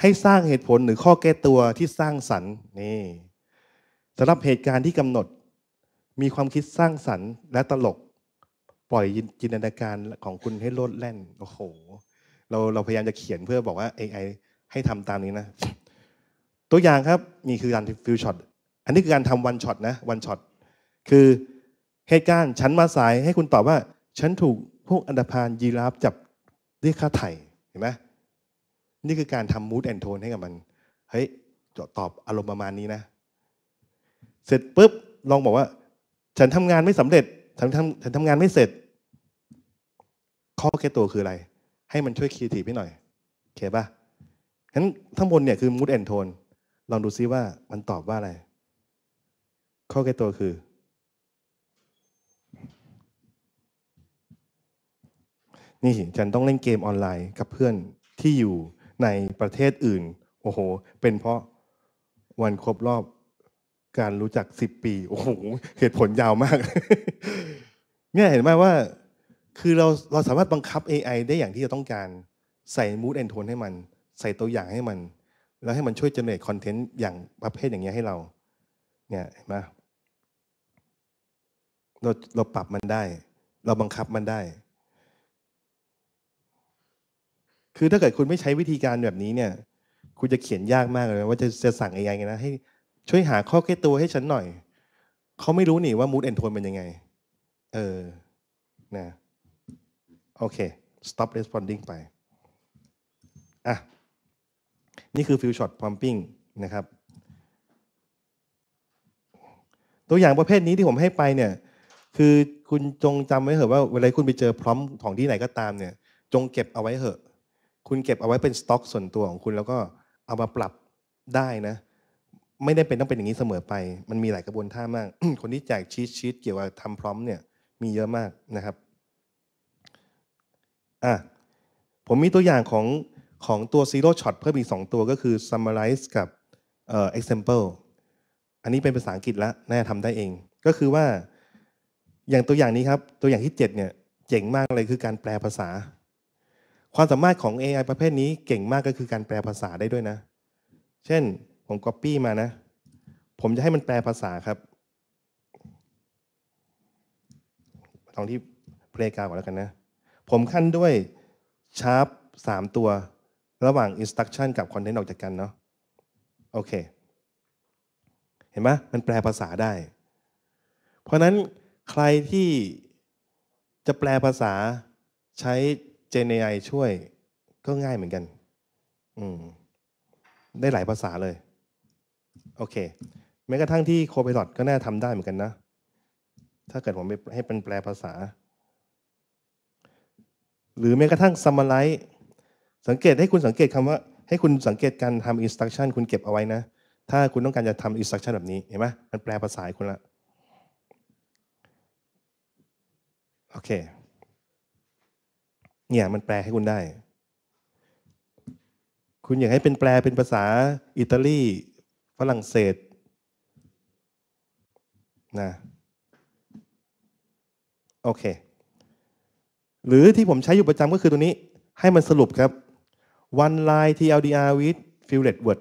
ให้สร้างเหตุผลหรือข้อแก้ตัวที่สร้างสรรค์นี่สำหรับเหตุการณ์ที่กำหนด มีความคิดสร้างสรรค์และตลกปล่อยจินตนาการของคุณให้โลดแล่นโอ้โห เราเราพยายามจะเขียนเพื่อบอกว่า AI ให้ทำตามนี้นะ ตัวอย่างครับนี่คือการฟิวช็อตอันนี้คือการทำวันช็อตนะวันช็อตคือเหตุการณ์ฉันมาสายให้คุณตอบว่า ฉันถูกพวกอันดพานยีราฟจับเรียกค่าไถ่เห็นไหมนี่คือการทำมูดแอนโทนให้กับมันเฮ้ยตอบอารมณ์ประมาณนี้นะเสร็จปุ๊บลองบอกว่า ฉันทำงานไม่สำเร็จฉันทำฉันทำงานไม่เสร็จข้อแก้ตัวคืออะไร ให้มันช่วยครีเอทีฟให้หน่อยโอเคปะ่ะงั้นทั้งบนเนี่ยคือมูดแอนโทนลองดูซิว่ามันตอบว่าอะไรข้อแก้ตัวคือ นี่ฉันต้องเล่นเกมออนไลน์กับเพื่อนที่อยู่ในประเทศอื่น โอ้โห เป็นเพราะวันครบรอบการรู้จักสิบปีโอ้โหเหตุผลยาวมาก เนี่ยเห็นไหมว่าคือเราเราสามารถบังคับ AI ได้อย่างที่เราต้องการใส่ mood and tone ให้มัน ใส่ตัวอย่างให้มัน แล้วให้มันช่วยเจเนเรตคอนเทนต์อย่างประเภทอย่างเงี้ยให้เรา เนี่ยเห็นไหมเราเราปรับมันได้ เราบังคับมันได้ คือถ้าเกิดคุณไม่ใช้วิธีการแบบนี้เนี่ย คุณจะเขียนยากมากเลย ว่าจะจะสั่ง AI ไงนะให้ช่วยหาข้อแก้ตัวให้ฉันหน่อย เขาไม่รู้นี่ว่ามูดเอนโทนเป็นยังไง เออ นะ โอเค stop responding ไป อ่ะ นี่คือฟิลช็อตพัมปิ้งนะครับ ตัวอย่างประเภทนี้ที่ผมให้ไปเนี่ย คือคุณจงจำไว้เถอะว่าเวลาคุณไปเจอพร้อมของที่ไหนก็ตามเนี่ย จงเก็บเอาไว้เถอะ คุณเก็บเอาไว้เป็นสต็อกส่วนตัวของคุณแล้วก็เอามาปรับได้นะไม่ได้เป็นต้องเป็นอย่างนี้เสมอไป มันมีหลายกระบวนท่ามาก คนที่แจกชีตชีตเกี่ยวกับทำพร้อมเนี่ย มีเยอะมากนะครับ อ่ะ ผมมีตัวอย่างของ ของตัว Zero Shot เพิ่มอีก2ตัวก็คือ Summarize กับเอ่อ Example อันนี้เป็นภาษาอังกฤษละ น่าทำได้เอง ก็คือว่าอย่างตัวอย่างนี้ครับตัวอย่างที่ 7เนี่ยเจ๋งมากเลยคือการแปลภาษา ความสามารถของ AI ประเภทนี้เก่งมากก็คือการแปลภาษาได้ด้วยนะ เช่นผมก๊อปปี้มานะ ผมจะให้มันแปลภาษาครับลองที่เพลงกาก่อนแล้วกันนะ ผมขั้นด้วยชาร์ปสามตัว ระหว่าง instruction กับ content ออกจากกันเนาะ โอเค เห็นไหมมันแปลภาษาได้ เพราะนั้นใครที่ จะ แปลภาษาใช้ GenAI ช่วยก็ง่ายเหมือนกัน ได้ หลายภาษาเลยโอเคแม้กระทั่งที่โคเปดอทก็น่าทำได้เหมือนกันนะ ถ้าเกิดผมให้เป็นแปลภาษา หรือแม้กระทั่งซัมมาไลท์สังเกตให้คุณสังเกตคำว่า ให้คุณสังเกตการทำอินสตักชั่นคุณเก็บเอาไว้นะ ถ้าคุณต้องการจะทำอินสตักชั่นแบบนี้เห็นไหมมันแปลภาษาคุณละโอเคเนี่ยมันแปลให้คุณได้ คุณอยากให้เป็นแปลเป็นภาษาอิตาลีรั่งเศส นะ โอเค หรือที่ผมใช้อยู่ประจำก็คือตัวนี้ ให้มันสรุปครับ one line TLDR with fillet word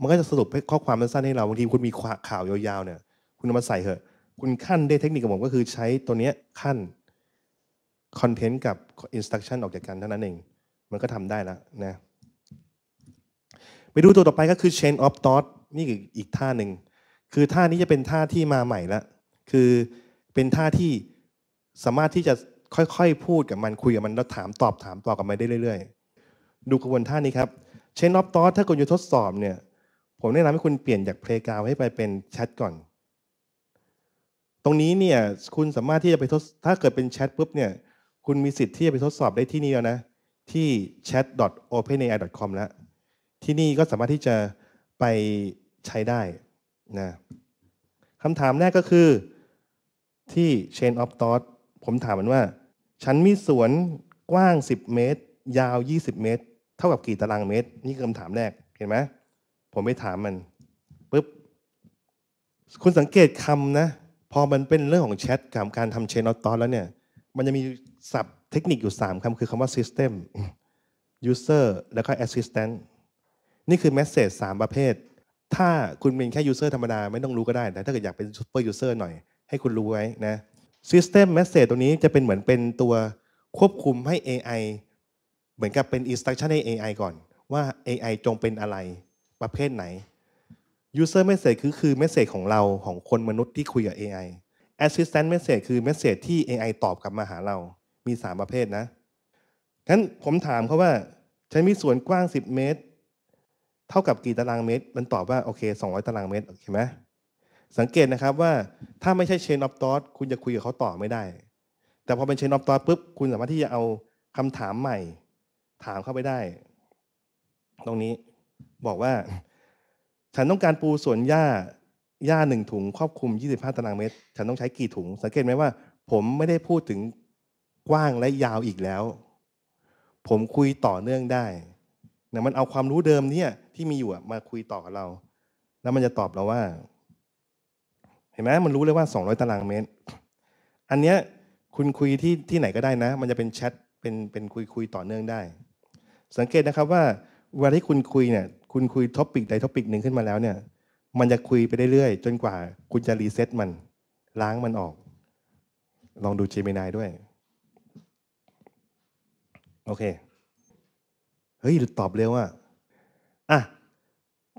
มันก็จะสรุปข้อความสั้นให้เรา บางทีคุณมีข่าวยาวๆเนี่ย คุณเอามาใส่เถอะ คุณขั้นได้เทคนิคของผมก็คือใช้ตัวนี้ขั้นคอนเทนต์กับอินสต u c t i o n ออกจากกันเท่านั้นเอง มันก็ทำได้แล้วนะ ไปดูตัวต่อไปก็คือ chain of thought นี่คืออีกท่าหนึ่งคือท่านี้จะเป็นท่าที่มาใหม่ละคือเป็นท่าที่สามารถที่จะค่อยๆพูดกับมันคุยกับมันแล้วถามตอบถามตอบกับมันได้เรื่อยๆ ดูกระบวนท่านี้ครับเช่นออฟตอสถ้าคุณจะทดสอบเนี่ย ผมแนะนำให้คุณเปลี่ยนจากเพลงกาวให้ไปเป็นแชทก่อน ตรงนี้เนี่ยคุณสามารถที่จะไปทดถ้าเกิดเป็นแชทปุ๊บเนี่ย คุณมีสิทธิ์ที่จะไปทดสอบได้ที่นี่แล้วนะที่ chat openai com แล้วที่นี่ก็สามารถที่จะไปใช้ได้นะคำถามแรกก็คือที่ chain of thought ผมถามมันว่า ฉันมีสวนกว้าง 10 เมตร ยาว 20 เมตร เท่ากับกี่ตารางเมตร นี่คือคำถามแรก เห็นไหมผมไปถามมันปุ๊บคุณสังเกตคำนะ พอมันเป็นเรื่องของแชทกับการทำ chain of thought แล้วเนี่ย มันจะมีศัพท์เทคนิคอยู่ 3คำคือคำว่า system user แล้วก็ assistant นี่คือ message 3 ประเภทถ้าคุณเป็นแค่ยูเซอร์ธรรมดา ไม่ต้องรู้ก็ได้ แต่ถ้าเกิดอยากเป็นซูเปอร์ยูเซอร์หน่อย ให้คุณรู้ไว้นะซิสเต็มเมสเซจตัวนี้จะเป็นเหมือนเป็นตัวควบคุมให้ AI เหมือนกับเป็นอินสตัคชั่นให้ AI ก่อนว่า AI จงเป็นอะไรประเภทไหน User Message คือคือเมสเซจของเราของคนมนุษย์ที่คุยกับ AI Assistant Message คือเมสเซจที่ AI ตอบกลับมาหาเรา มี 3 ประเภทนะงั้นผมถามเขาว่าฉันมีสวนกว้าง 10 เมตรเท่ากับกี่ตารางเมตร มันตอบว่าโอเค 200 ตารางเมตรเอเคไหม สังเกตนะครับว่า ถ้าไม่ใช่เชนออฟทอสคุณจะคุยกับเขาต่อไม่ได้ แต่พอเป็นเชนออฟทอสปุ๊บ คุณสามารถที่จะเอาคำถามใหม่ ถามเข้าไปได้ ตรงนี้บอกว่า ฉันต้องการปูสวนหญ้าหญ้าหนึ่งถุง ครอบคลุม 25 ตารางเมตร ฉันต้องใช้กี่ถุง สังเกตไหมว่า ผมไม่ได้พูดถึงกว้างและยาวอีกแล้ว ผมคุยต่อเนื่องได้นี่ยมันเอาความรู้เดิมเนี่ยที่มีอยู่มาคุยต่อกับเรา แล้วมันจะตอบเราว่า เห็นไหมมันรู้เลยว่า 200 ตารางเมตร อันเนี้ยคุณคุยที่ที่ไหนก็ได้นะมันจะเป็นแชทเป็นเป็นคุยคุยต่อเนื่องได้ สังเกตนะครับว่าเวลาที่คุณคุยเนี่ย คุณคุยท็อปปิกใดท็อปิกหนึ่งขึ้นมาแล้วเนี่ย มันจะคุยไปเรื่อยๆจนกว่าคุณจะรีเซ็ตมันล้างมันออก ลองดูเจมินายด้วย โอเคเฮ้ยตอบเร็วอ่ะอ่ะ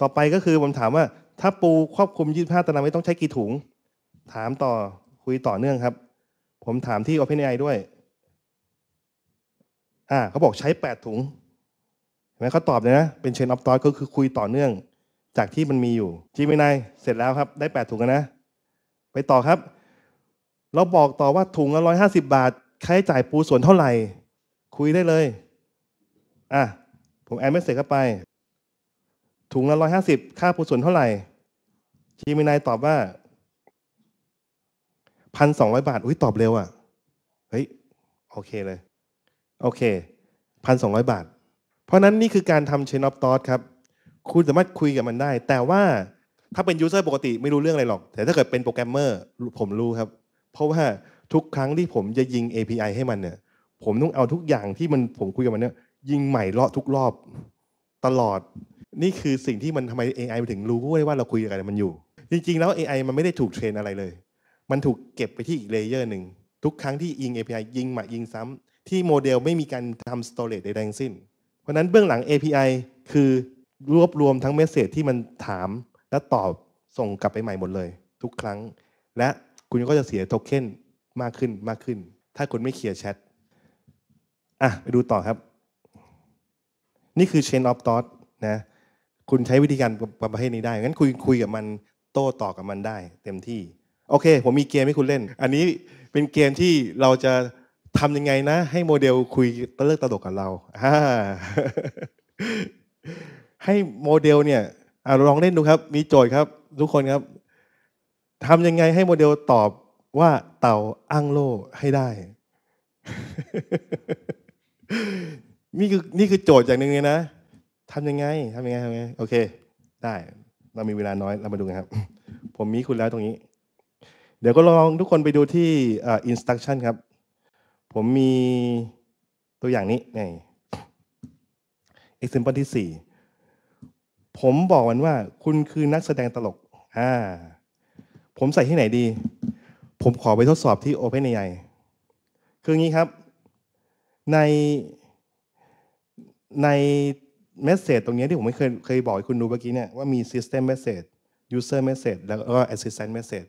ต่อไปก็คือผมถามว่า ถ้าปูครอบคลุมยี่ห้าตารางเมตรต้องใช้กี่ถุง ถามต่อคุยต่อเนื่องครับ ผมถามที่ OpenAI ด้วย อ่าเขาบอกใช้แปดถุงใช่ไหมเขาตอบเลยนะ เป็นเชนออฟตอยก็คือคุยต่อเนื่อง จากที่มันมีอยู่ จีมินายเสร็จแล้วครับ ได้แปดถุงนะ ไปต่อครับ เราบอกต่อว่าถุงละร้อยห้าสิบบาท ค่าใช้จ่ายปูส่วนเท่าไหร่ คุยได้เลยอ่ะผมแอดเมสเซจเข้าไปถุงละร้อยห้าสิบค่าผู้ส่วนเท่าไหร่ทีมินายตอบว่าพันสองร้อยบาท อุ้ยตอบเร็วอะ่ะเฮ้ยโอเคเลย โอเคพันสองร้อยบาท เพราะนั้นนี่คือการทำเชนอฟตอสครับ คุณสามารถคุยกับมันได้ แต่ว่าถ้าเป็นยูเซอร์ปกติไม่รู้เรื่องอะไรหรอก แต่ถ้าเกิดเป็นโปรแกรมเมอร์ผมรู้ครับ เพราะว่า ทุกครั้งที่ผมจะยิง API ให้มันเนี่ยผมต้องเอาทุกอย่างที่มันผมคุยกับมันเนี่ยยิงใหม่เลาะทุกรอบ ตลอด นี่คือสิ่งที่มันทำไม AI มันถึงรู้ไว่าเราคุยกันมันอยู่ จริงๆแล้ว AI มันไม่ได้ถูกเทรนอะไรเลย มันถูกเก็บไปที่อีกเลเยอร์หนึ่ง ทุกครั้งที่ยิง API ยิงใหม่ยิงซ้ำที่โมเดลไม่มีการทำสโตรเรจใดๆทั้งสิ้น เพราะนั้นเบื้องหลัง API คือรวบรวมทั้งเมสเซจที่มันถามและตอบส่งกลับไปใหม่หมดเลย ทุกครั้ง และคุณก็จะเสียโทเค็นมากขึ้นมากขึ้นถ้าคุณไม่เคลียร์แชท อ่ะไปดูต่อครับนี่คือ chain of thought นะ คุณใช้วิธีการประเภทนี้ได้ งั้นคุยคุยกับมันโต้ตอบกับมันได้เต็มที่ โอเค ผมมีเกมให้คุณเล่น อันนี้เป็นเกมที่เราจะทำยังไงนะ ให้โมเดลคุยเลิกตลกกับเราให้โมเดลเนี่ยอลองเล่นดูครับ มีโจทย์ครับ ทุกคนครับ ทำยังไงให้โมเดลตอบว่าเต่าอ้างโล่ให้ได้นี่คือนี่คือโจทย์อย่างหนึ่งเลยนะ ทำยังไง ทำยังไง ทำยังไง โอเค ได้ เรามีเวลาน้อย เรามาดูกันครับ ผมมีคุณแล้วตรงนี้ เดี๋ยวก็ลองทุกคนไปดูที่อินสตักชั่นครับ ผมมีตัวอย่างนี้ไอ่ example ที่สี่ผมบอกมันว่าคุณคือนักแสดงตลกอ่าผมใส่ที่ไหนดี ผมขอไปทดสอบที่ OpenAI คืองี้ครับ ในในเมสเซจตรงนี้ที่ผมไม่เคยเคยบอกคุณดูเมื่อกี้เนี่ยว่ามี System Message User Message แล้วก็ Assistant Message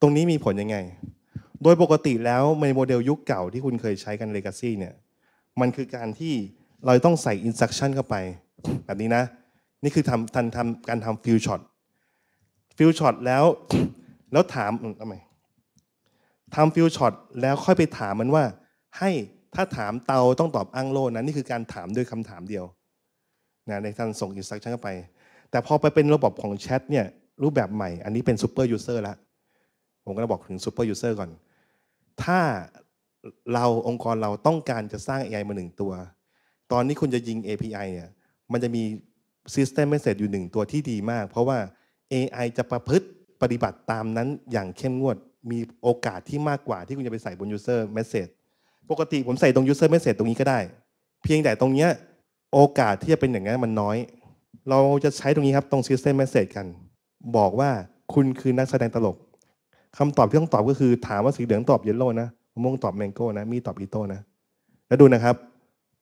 ตรงนี้มีผลยังไง โดยปกติแล้วในโมเดลยุคเก่าที่คุณเคยใช้กัน Legacy เนี่ย มันคือการที่เราต้องใส่ Instruction เข้าไป แบบนี้นะ นี่คือทำทันทำการทำฟิวช็อตฟิวช็อตแล้วแล้วถามทำไมทำฟิวช็อตแล้วค่อยไปถามมันว่าให้ถ้าถามเตาต้องตอบอ้างโลนะนี่คือการถามด้วยคำถามเดียวนะในการส่งอินสตาแกชันเข้าไป แต่พอไปเป็นระบบของแชทเนี่ยรูปแบบใหม่อันนี้เป็นซูเปอร์ยูเซอร์ละผมก็จะบอกถึงซูเปอร์ยูเซอร์ก่อน ถ้าเราองค์กรเราต้องการจะสร้าง AI มาหนึ่งตัว ตอนนี้คุณจะยิง API เนี่ยมันจะมี System Message อยู่หนึ่งตัวที่ดีมาก เพราะว่า AI จะประพฤติปฏิบัติตามนั้นอย่างเข้มงวดมีโอกาสที่มากกว่าที่คุณจะไปใส่บน User Message ปกติผมใส่ตรง user message ตรงนี้ก็ได้ เพียงแต่ตรงเนี้ยโอกาสที่จะเป็นอย่างนั้นมันน้อย เราจะใช้ตรงนี้ครับ ตรง system message กัน บอกว่าคุณคือนักแสดงตลกคำตอบที่ต้องตอบก็คือถามว่าสีเหลืองตอบเยลโล่นะม่วงตอบแมงโก้นะมีตอบอีโต้นะ แล้วดูนะครับ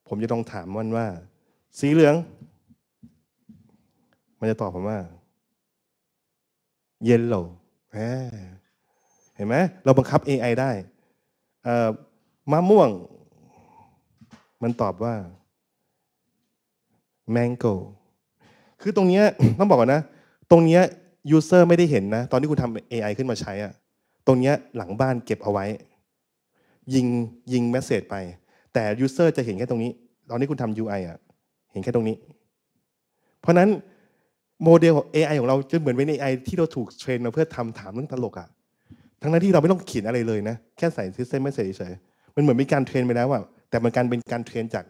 ผมจะต้องถามมันว่า สีเหลือง มันจะตอบผมว่าเยลโล่เห็นไหมเราบังคับ AI ได้มะม่วงมันตอบว่า mango คือตรงนี้ต้องบอกก่อนนะ ตรงนี้ย s ูเซอร์ไม่ได้เห็นนะ ตอนที่คุณทำ AI ขึ้นมาใช้อะตรงนี้หลังบ้านเก็บเอาไว้ ยิงยิงเมสเซจไป แต่ยูเซอร์จะเห็นแค่ตรงนี้ ตอนที่คุณทำ UI อะเห็นแค่ตรงนี้ เพราะนั้นโมเดลของ AI ของเราจะเหมือนเป็น AI ที่เราถูกเทรนมาเพื่อทำถามเรื่องตลกอะทั้งนั้นที่เราไม่ต้องเขียนอะไรเลยนะ แค่ใส่ system message เฉยมันเหมือนมีการเทรนไปแล้วอะแต่มันการเป็นการเทรนจาก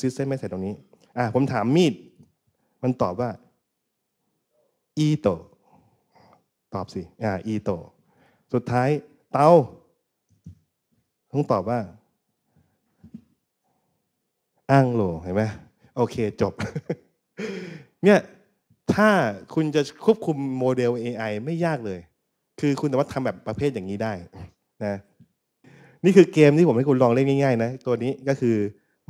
ซิสเต็มไม่ใส่ตรงนี้ อ่า ผมถามมีด มันตอบว่า อีโต ตอบสิ อ่า อีโต สุดท้าย เตาต้องตอบว่า อ้างโลเห็นไหม โอเค จบ เนี่ย ถ้าคุณจะควบคุมโมเดล AI ไม่ยากเลย คือคุณแต่ว่าทำแบบประเภทอย่างนี้ได้ นะนี่คือเกมที่ผมให้คุณลองเล่นง่ายๆนะ ตัวนี้ก็คือ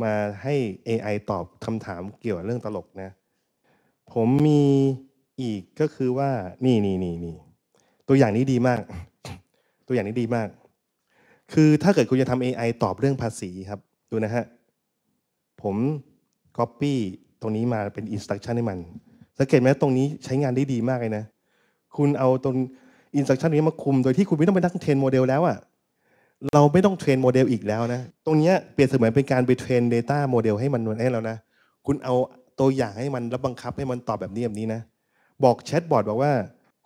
มาให้ AI ตอบคำถามเกี่ยวกับเรื่องตลกนะ ผมมีอีกก็คือว่านี่นี่นี่นี่ตัวอย่างนี้ดีมาก ตัวอย่างนี้ดีมาก คือถ้าเกิดคุณจะทำ AI ตอบเรื่องภาษีครับ ดูนะฮะ ผม Copy ตรงนี้มาเป็น Instruction ให้มันสังเกตไหมตรงนี้ใช้งานได้ดีมากเลยนะ คุณเอาตรง Instruction นี้มาคุมโดยที่คุณไม่ต้องไปนั่งเทรนโมเดลแล้วอะเราไม่ต้องเทรนโมเดลอีกแล้วนะ ตรงนี้เปลี่ยนเสมือนเป็นการไปเทรน Data โมเดลให้มันได้แล้วนะ คุณเอาตัวอย่างให้มันแล้วบังคับให้มันตอบแบบนี้แบบนี้นะ บอกแชทบอทบอกว่า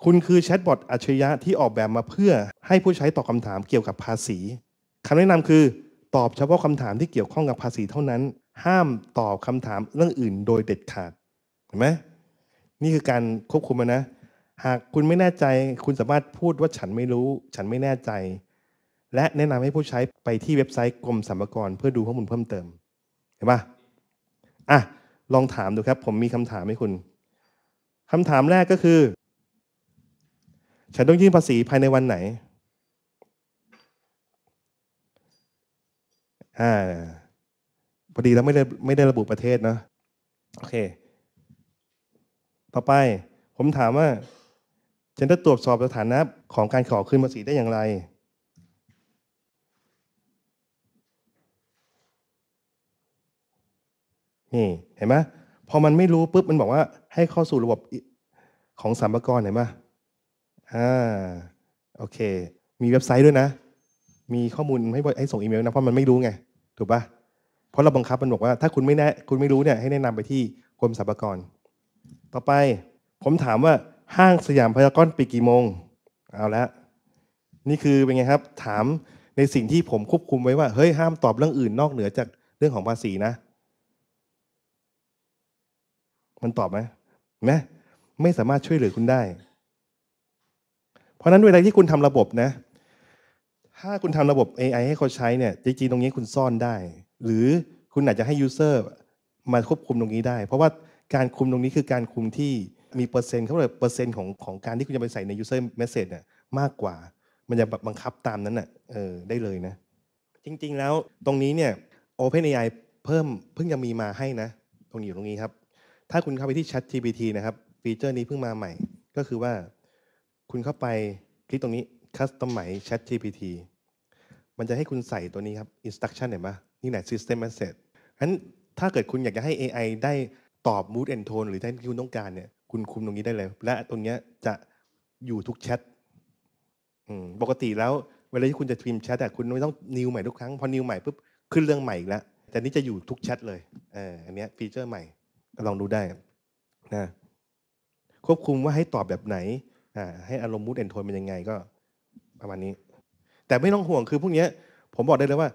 คุณคือแชทบอทอัจฉริยะที่ออกแบบมาเพื่อให้ผู้ใช้ตอบคาถามเกี่ยวกับภาษีคำแนะนำคือตอบเฉพาะคำถามที่เกี่ยวข้องกับภาษีเท่านั้น ห้ามตอบคำถามเรื่องอื่น โดยเด็ดขาดเห็นไหมนี่คือการควบคุมนะ หากคุณไม่แน่ใจ คุณสามารถพูดว่าฉันไม่รู้ ฉันไม่แน่ใจและแนะนำให้ผู้ใช้ไปที่เว็บไซต์กรมสรรพากรเพื่อดูข้อมูลเพิ่มเติม เห็นปะอ่ะ ลองถามดูครับ ผมมีคำถามให้คุณ คำถามแรกก็คือ ฉันต้องยื่นภาษีภายในวันไหน อ่า พอดีแล้วไม่ได้ไม่ได้ระบุประเทศเนาะ โอเค ต่อไป ผมถามว่า ฉันจะตรวจสอบสถานะของการขอคืนภาษีได้อย่างไรนี่ เห็นไหมพอมันไม่รู้ปุ๊บมันบอกว่าให้เข้าสู่ระบบของสามกรเห็นไหมอ่าโอเค มีเว็บไซต์ด้วยนะ มีข้อมูลให้ให้ส่งอีเมลนะเพราะมันไม่รู้ไง ถูกปะเพราะเราบังคับมันบอกว่าถ้าคุณไม่แน่คุณไม่รู้เนี่ยให้แนะนำไปที่กรมสรรพากร ต่อไปผมถามว่าห้างสยามพารากอนปิดกี่โมง เอาละนี่คือเป็นไงครับ ถามในสิ่งที่ผมควบคุมไว้ว่าเฮ้ยห้ามตอบเรื่องอื่น นอกเหนือจากเรื่องของภาษีนะมันตอบไหมไหมไม่สามารถช่วยเหลือคุณได้ เพราะนั้นเวลาที่คุณทำระบบนะ ถ้าคุณทำระบบ AI ให้เขาใช้เนี่ย จริง ๆ ตรงนี้คุณซ่อนได้ หรือคุณอาจจะให้ยูเซอร์มาควบคุมตรงนี้ได้ เพราะว่าการคุมตรงนี้คือการคุมที่มีเปอร์เซ็นต์เขาเรียกเปอร์เซ็นต์ของของการที่คุณจะไปใส่ใน user message เนี่ยมากกว่ามันจะแบบบังคับตามนั้นน่ะเออได้เลยนะ จริง ๆแล้วตรงนี้เนี่ย OpenAI เพิ่มเพิ่งจะมีมาให้นะ ตรงอยู่ตรงนี้ครับถ้าคุณเข้าไปที่ Chat GPT นะครับ ฟีเจอร์นี้เพิ่งมาใหม่ ก็คือว่าคุณเข้าไปคลิกตรงนี้ Customize Chat GPT มันจะให้คุณใส่ตัวนี้ครับ Instruction เห็นปะนี่แหละ System Message ฉะนั้นถ้าเกิดคุณอยากจะให้ AI ได้ตอบ Mood and Tone หรือได้ที่คุณต้องการเนี่ย คุณคุมตรงนี้ได้เลย และตรงนี้จะอยู่ทุกแชทปกติแล้วเวลาที่คุณจะพิมพ์แชทแต่คุณไม่ต้องนิวใหม่ทุกครั้ง พอนิวใหม่ปุ๊บขึ้นเรื่องใหม่อีกแล้ว แต่นี้จะอยู่ทุกแชทเลยเอออันนี้ฟีเจอร์ใหม่ก็ลองดูได้นะ ควบคุมว่าให้ตอบแบบไหนให้อารมณ์มูดเอนโทนเป็นยังไงก็ประมาณนี้ แต่ไม่ต้องห่วงคือพวกนี้ผมบอกได้เลยว่า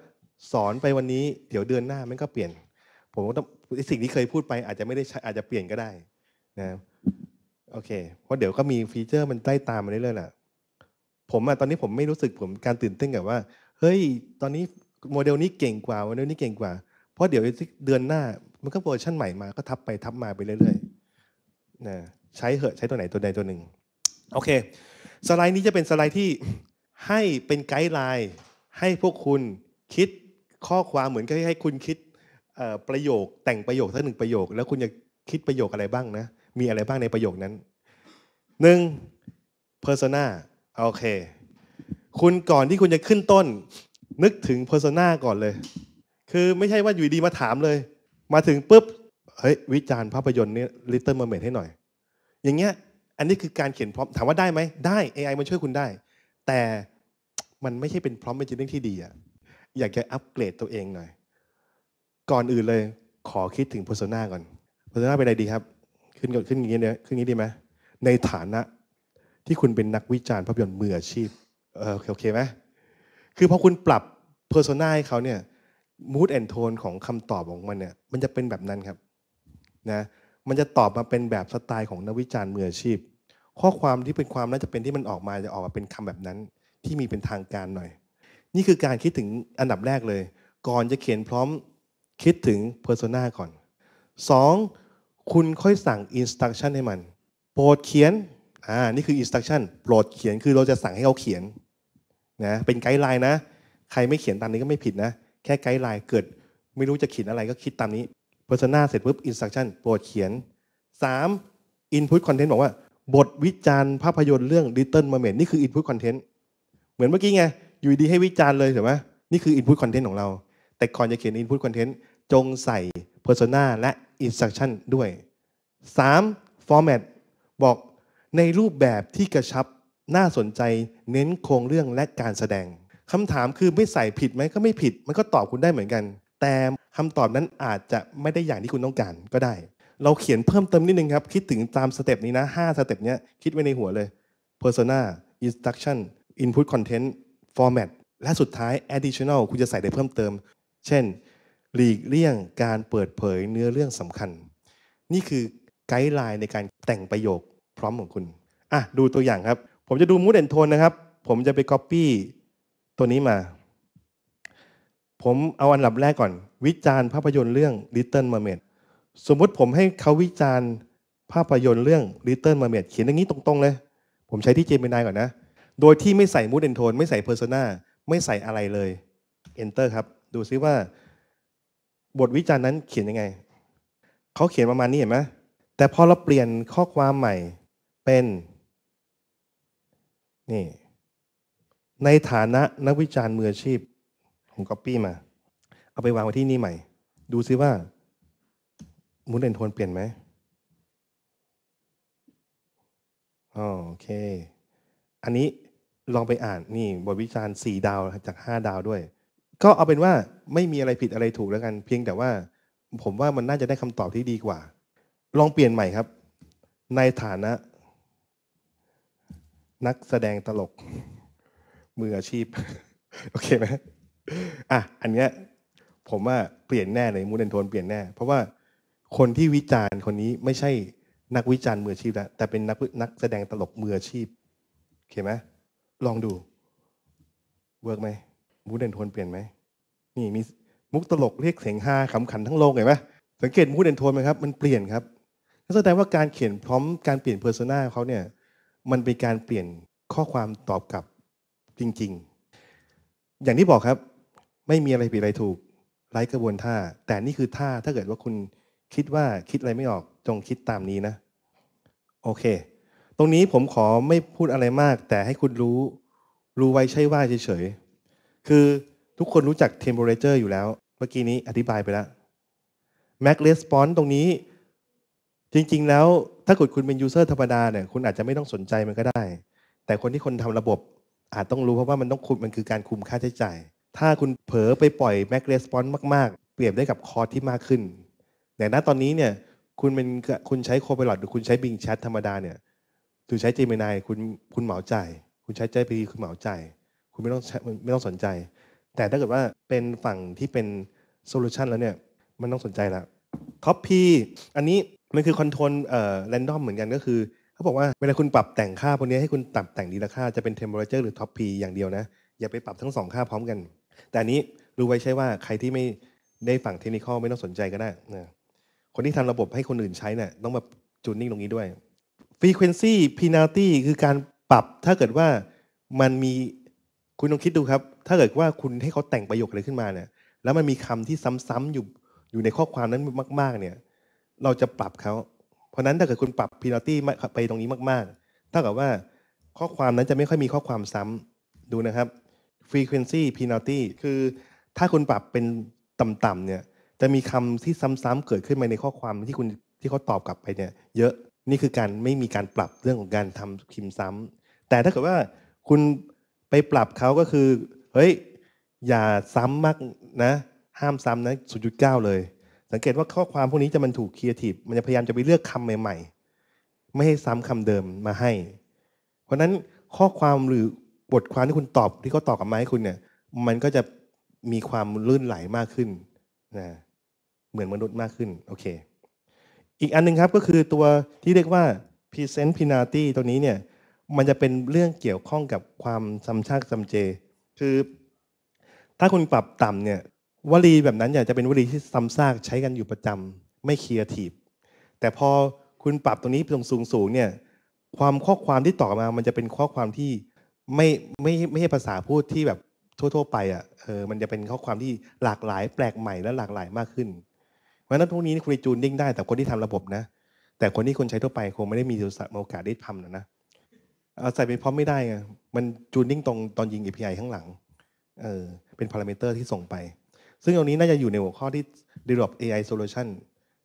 สอนไปวันนี้เดี๋ยวเดือนหน้ามันก็เปลี่ยน ผมก็ต้องสิ่งที่เคยพูดไปอาจจะไม่ได้อาจจะเปลี่ยนก็ได้นะโอเคเพราะเดี๋ยวก็มีฟีเจอร์มันไล่ตามมาเรื่อยๆแหละผมอะตอนนี้ผมไม่รู้สึกผมการตื่นเต้นกับว่าเฮ้ยตอนนี้โมเดลนี้เก่งกว่าโมเดลนี้เก่งกว่าเพราะเดี๋ยวเดือนหน้ามันก็เวอร์ชันใหม่มาก็ทับไปทับมาไปเรื่อยๆนะใช้เหอะใช้ตัวไหนตัวใดตัวหนึ่งโอเค สไลด์นี้จะเป็นสไลด์ที่ให้เป็นไกด์ไลน์ให้พวกคุณคิดข้อความเหมือนกับให้คุณคิดประโยคแต่งประโยคสักหนึ่งประโยค แล้วคุณจะคิดประโยคอะไรบ้างนะ มีอะไรบ้างในประโยคนั้นหนึ่ง persona โอเค คุณก่อนที่คุณจะขึ้นต้น นึกถึง persona ก่อนเลย คือไม่ใช่ว่าอยู่ดีมาถามเลยมาถึงปุ๊บ เฮ้ย วิจารณ์ภาพยนตร์นี่ลิตเติ้ลเมอร์เมดให้หน่อย อย่างเงี้ย อันนี้คือการเขียนพร้อมถามว่าได้ไหม ได้ AI มันช่วยคุณได้ แต่มันไม่ใช่เป็นพร้อมเป็นจริงที่ดีอะอยากจะอัปเกรดตัวเองหน่อย ก่อนอื่นเลยขอคิดถึงโซนณาก่อนโซนณาเป็นอะไรดีครับ ขึ้นก่อนขึ้นอย่างเงี้ยขึ้นอย่างนี้ดีไหมในฐานะ ที่คุณเป็นนักวิจารณ์ภาพยนตร์มืออาชีพ เออโอเคไหมคือพอคุณปรับเพอร์โซนาให้เขาเนี่ยมูดแอนโทนของคำตอบของมันเนี่ย มันจะเป็นแบบนั้นครับนะมันจะตอบมาเป็นแบบสไตล์ของนักวิจารณ์มืออาชีพ ข้อความที่เป็นความน่าจะเป็นที่มันออกมา จะออกมาเป็นคำแบบนั้นที่มีเป็นทางการหน่อย นี่คือการคิดถึงอันดับแรกเลย ก่อนจะเขียนพร้อมคิดถึงเพอร์โซนาก่อน 2. คุณค่อยสั่งอินสตักชั่นให้มัน โปรดเขียนอ่านี่คืออินสตักชั่นโปรดเขียนคือเราจะสั่งให้เขาเขียนนะเป็นไกด์ไลน์นะใครไม่เขียนตามนี้ก็ไม่ผิดนะแค่ไกด์ไลน์เกิดไม่รู้จะเขียนอะไรก็คิดตามนี้เ p e r s ซนาเสร็จปุ๊บอินสแตนชั่นโปรดเขียน 3. Input Content บอกว่า บทวิจารณ์ภาพยนตร์เรื่อง Little m o m e n t นี่คือ Input Content เหมือนเมื่อกี้ไง อยู่ดีให้วิจารณ์เลยเห็นไหมนี่คือ Input Content ของเรา แต่ก่อนจะเขียน Input Content จงใส่ Persona และ Instruction ด้วย 3. Format บอกในรูปแบบที่กระชับน่าสนใจเน้นโครงเรื่องและการแสดงคำถามคือไม่ใส่ผิดไหมก็ไม่ผิด มันก็ตอบคุณได้เหมือนกัน แต่คำตอบนั้นอาจจะไม่ได้อย่างที่คุณต้องการก็ได้ เราเขียนเพิ่มเติมนิดนึงครับ คิดถึงตามสเต็ปนี้นะ 5 สเต็ปเนี้ยคิดไว้ในหัวเลย persona instruction input content format และสุดท้าย additional คุณจะใส่ได้เพิ่มเติม เช่นหลีกเลี่ยงการเปิดเผยเนื้อเรื่องสำคัญ นี่คือไกด์ไลน์ในการแต่งประโยคพร้อมของคุณอ่ะดูตัวอย่างครับ ผมจะดูมูดแอนโทนนะครับผมจะไป Copy ตัวนี้มา ผมเอาอันดับแรกก่อน วิจารณ์ภาพยนตร์เรื่อง Little Mermaid สมมุติผมให้เขาวิจารณ์ภาพยนตร์เรื่อง Little Mermaid เขียนอย่างนี้ตรง ๆ เลย ผมใช้ที่เจมินายก่อนนะ โดยที่ไม่ใส่มูดเอนโทนไม่ใส่เพอร์ซนาไม่ใส่อะไรเลย Enter ครับ ดูซิว่า บทวิจารณ์นั้นเขียนยังไง เขาเขียนประมาณนี้เห็นไหม แต่พอเราเปลี่ยนข้อความใหม่เป็น นี่ในฐานะนักวิจารณ์มืออาชีพผมก๊อปปี้มา เอาไปวางไว้ที่นี่ใหม่ ดูซิว่ามูดเอนโทนเปลี่ยนไหมโอเค อันนี้ลองไปอ่านนี่บทวิจารณ์4ดาวจาก5ดาวด้วย ก็เอาเป็นว่าไม่มีอะไรผิดอะไรถูกแล้วกัน เพียงแต่ว่า ผมว่ามันน่าจะได้คำตอบที่ดีกว่า ลองเปลี่ยนใหม่ครับ ในฐานะ นักแสดงตลกมืออาชีพโอเคไหมอ่ะอันเนี้ยผมว่าเปลี่ยนแน่เลยมูเดนโทนเปลี่ยนแน่เพราะว่าคนที่วิจารณ์คนนี้ไม่ใช่ นักวิจารณ์มืออาชีพ แล้ว แต่เป็นนักนักแสดงตลกมืออาชีพโอเคไหมลองดูเวิร์กไหมมูเดนโทนเปลี่ยนไหมนี่มีมุกตลกเรียกเสียงฮาขำขันทั้งโลกเห็นไหมสังเกตมูดนโทนไหมครับมันเปลี่ยนครับแสดงว่าการเขียนพร้อมการเปลี่ยนเพอร์ซนาเขาเนี่ย มันเป็นการเปลี่ยนข้อความตอบกลับจริงๆ อย่างที่บอกครับไม่มีอะไรผิดอะไรถูกไร้กระบวนท่า แต่นี่คือท่า ถ้าเกิดว่าคุณคิดว่าคิดอะไรไม่ออกจงคิดตามนี้นะ โอเค ตรงนี้ผมขอไม่พูดอะไรมาก แต่ให้คุณรู้รู้ไว้ใช่ว่าเฉยๆ คือทุกคนรู้จัก temperature อยู่แล้ว เมื่อกี้นี้อธิบายไปแล้ว mac กเ s สปอนตรงนี้จริงๆแล้วถ้าเกิดคุณเป็นยูเซอร์ธรรมดาเนี่ยคุณอาจจะไม่ต้องสนใจมันก็ได้ แต่คนที่คนทำระบบอาจต้องรู้เพราะว่ามันต้องคุม มันคือการคุมค่าใช้จ่าย ถ้าคุณเผลอไปปล่อยแม็กเรสปอนส์มากๆ เปรียบได้กับคอร์ที่มากขึ้น แต่ณตอนนี้เนี่ยคุณเป็นคุณใช้โคเปลอดหรือคุณใช้บิงแชทธรรมดาเนี่ยคุือใช้เจมินายคุณคุณเหมาจ่ายคุณใช้ใจพีคุณเหมาจ่ายคุณไม่ต้องไม่ต้องสนใจ แต่ถ้าเกิดว่าเป็นฝั่งที่เป็นโซลูชันแล้วเนี่ยมันต้องสนใจละท็อปปีอันนี้มันคือคอนโทรลเอ่อแรนดอมเหมือนกันก็คือเขาบอกว่าเวลาคุณปรับแต่งค่าพวกนี้ให้คุณตัดแต่งดีละค่า จะเป็น temperature หรือ top p อย่างเดียวนะ อย่าไปปรับทั้งสองค่าพร้อมกัน แต่นี้รู้ไว้ใช่ว่าใครที่ไม่ได้ฝั่งเทคนิคไม่ต้องสนใจก็ได้นะคนที่ทำระบบให้คนอื่นใช้เนะี่ยต้องมาจูนนิ่งตรงนี้ด้วย frequency penalty คือการปรับถ้าเกิดว่ามันมีคุณลองคิดดูครับ ถ้าเกิดว่าคุณให้เขาแต่งประโยคอะไรขึ้นมาเนี่ยแล้วมันมีคำที่ซ้ำๆอยู่อยู่ในข้อความนั้นมาก ๆ เนี่ย เราจะปรับเขาราะนั้นถ้าเกิดคุณปรับพิลอตี้ไปตรงนี้มากๆเท่ากับว่าข้อความนั้นจะไม่ค่อยมีข้อความซ้ำดูนะครับ frequency penalty คือ ถ้าคุณปรับเป็นต่ำๆเนี่ย จะมีคำที่ซ้ำๆเกิดขึ้นมาในข้อความที่คุณที่เขาตอบกลับไปเนี่ยเยอะ นี่คือการไม่มีการปรับเรื่องของการทำพิมพ์ซ้ำ แต่ถ้าเกิดว่าคุณไปปรับเขาก็คือเฮ้ยอย่าซ้ำมากนะห้ามซ้ำนะ0.9เลยสังเกตว่าข้อความพวกนี้จะมันถูกครีเอทีฟมันจะพยายามจะไปเลือกคำใหม่ ๆ ไม่ให้ซ้ำคำเดิมมาให้ เพราะนั้นข้อความหรือบทความที่คุณตอบที่เขาตอบกลับมาให้คุณเนี่ย มันก็จะมีความลื่นไหลมากขึ้นนะ เหมือนมนุษย์มากขึ้นโอเค อีกอันนึงครับก็คือตัวที่เรียกว่า present penalty ตัวนี้เนี่ย มันจะเป็นเรื่องเกี่ยวข้องกับความซ้ำชากซ้ำเจ คือ ถ้าคุณปรับต่ำเนี่ยวลีแบบนั้นอยากจะเป็นวลีที่ซ้ำซากใช้กันอยู่ประจำไม่เคลียร์ทีฟแต่พอคุณปรับตรงนี้ไปตรงสูงสูงเนี่ยความข้อความที่ต่อมามันจะเป็นข้อความที่ไม่ไม่ไม่ใช่ภาษาพูดที่แบบทั่วๆ ไปอ่ะเออมันจะเป็นข้อความที่หลากหลาย แปลกใหม่และหลากหลายมากขึ้นเพราะฉะนั้นพวกนี้คุณจูนยิ่งได้แต่คนที่ทำระบบนะ แต่คนที่คนใช้ทั่วไปคงไม่ได้มีโอกาสได้ทำนะนะเอาใส่เป็นพร้อมไม่ได้ไงมันจูนยิ่งตรงตอนยิง API ข้างหลังเออเป็นพารามิเตอร์ ที่ส่งไปซึ่งตรงนี้น่าจะอยู่ในหัวข้อที่ develop AI solution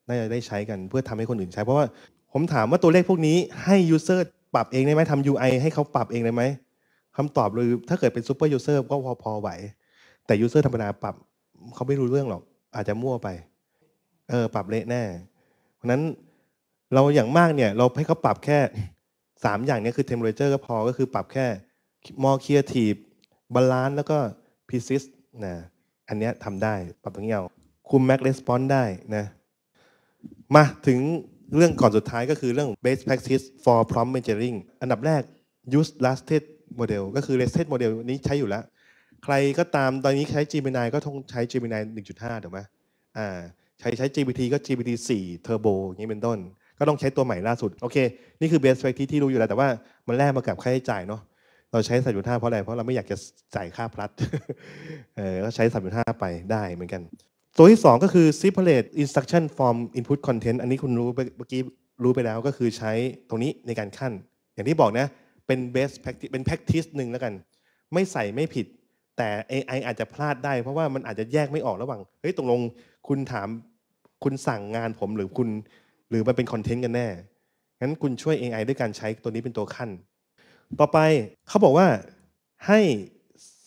น่าจะได้ใช้กันเพื่อทำให้คนอื่นใช้เพราะว่าผมถามว่าตัวเลขพวกนี้ให้ user ปรับเองได้ไหมทำ UI ให้เขาปรับเองได้ไหมคำตอบเลยถ้าเกิดเป็น super user ก็พอพอไหว แต่ user ธรรมดาปรับเขาไม่รู้เรื่องหรอก อาจจะมั่วไป เออ ปรับเละแน่ เพราะนั้นเราอย่างมากเนี่ย เราให้เขาปรับแค่ 3 อย่างนี้คือ temperature ก็พอก็คือปรับแค่ more creative balance แล้วก็ persist นะอันนี้ทำได้ปรับตรงนี้เอาคุม Mac Response ได้นะมาถึงเรื่องก่อนสุดท้ายก็คือเรื่อง best practice for prompt e a s u r i n g อันดับแรก use lasted model ก็คือ lasted model นี้ใช้อยู่แล้ว ใครก็ตามตอนนี้ใช้ Gemini ก็ต้องใช้ Gemini 1.5ถูกไหมอ่าใช้ใช้ GPT ก็ GPT 4 Turbo อย่างนี้เป็นต้น ก็ต้องใช้ตัวใหม่ล่าสุด โอเค นี่คือ best practice ที่รู้อยู่แล้ว แต่ว่ามันแลกมากับค่าใช้จ่ายเนาะเราใช้สามจุดห้าเพราะอะไร เพราะเราไม่อยากจะจ่ายค่าพลัดเออก็ใช้สามจุดห้าไปได้เหมือนกัน ตัวที่สองก็คือ separate instruction from input content อันนี้คุณรู้เมื่อกี้รู้ไปแล้วก็คือใช้ตรงนี้ในการขั้น อย่างที่บอกนะ เป็น best practice เป็น practice หนึ่งแล้วกัน ไม่ใส่ไม่ผิด แต่ AI อาจจะพลาดได้ เพราะว่ามันอาจจะแยกไม่ออกระหว่าง เฮ้ยตกลงคุณถามคุณสั่งงานผมหรือคุณ หรือมันเป็นคอนเทนต์กันแน่ งั้นคุณช่วย AI ด้วยการใช้ตัวนี้เป็นตัวขั้นต่อไปเขาบอกว่าให้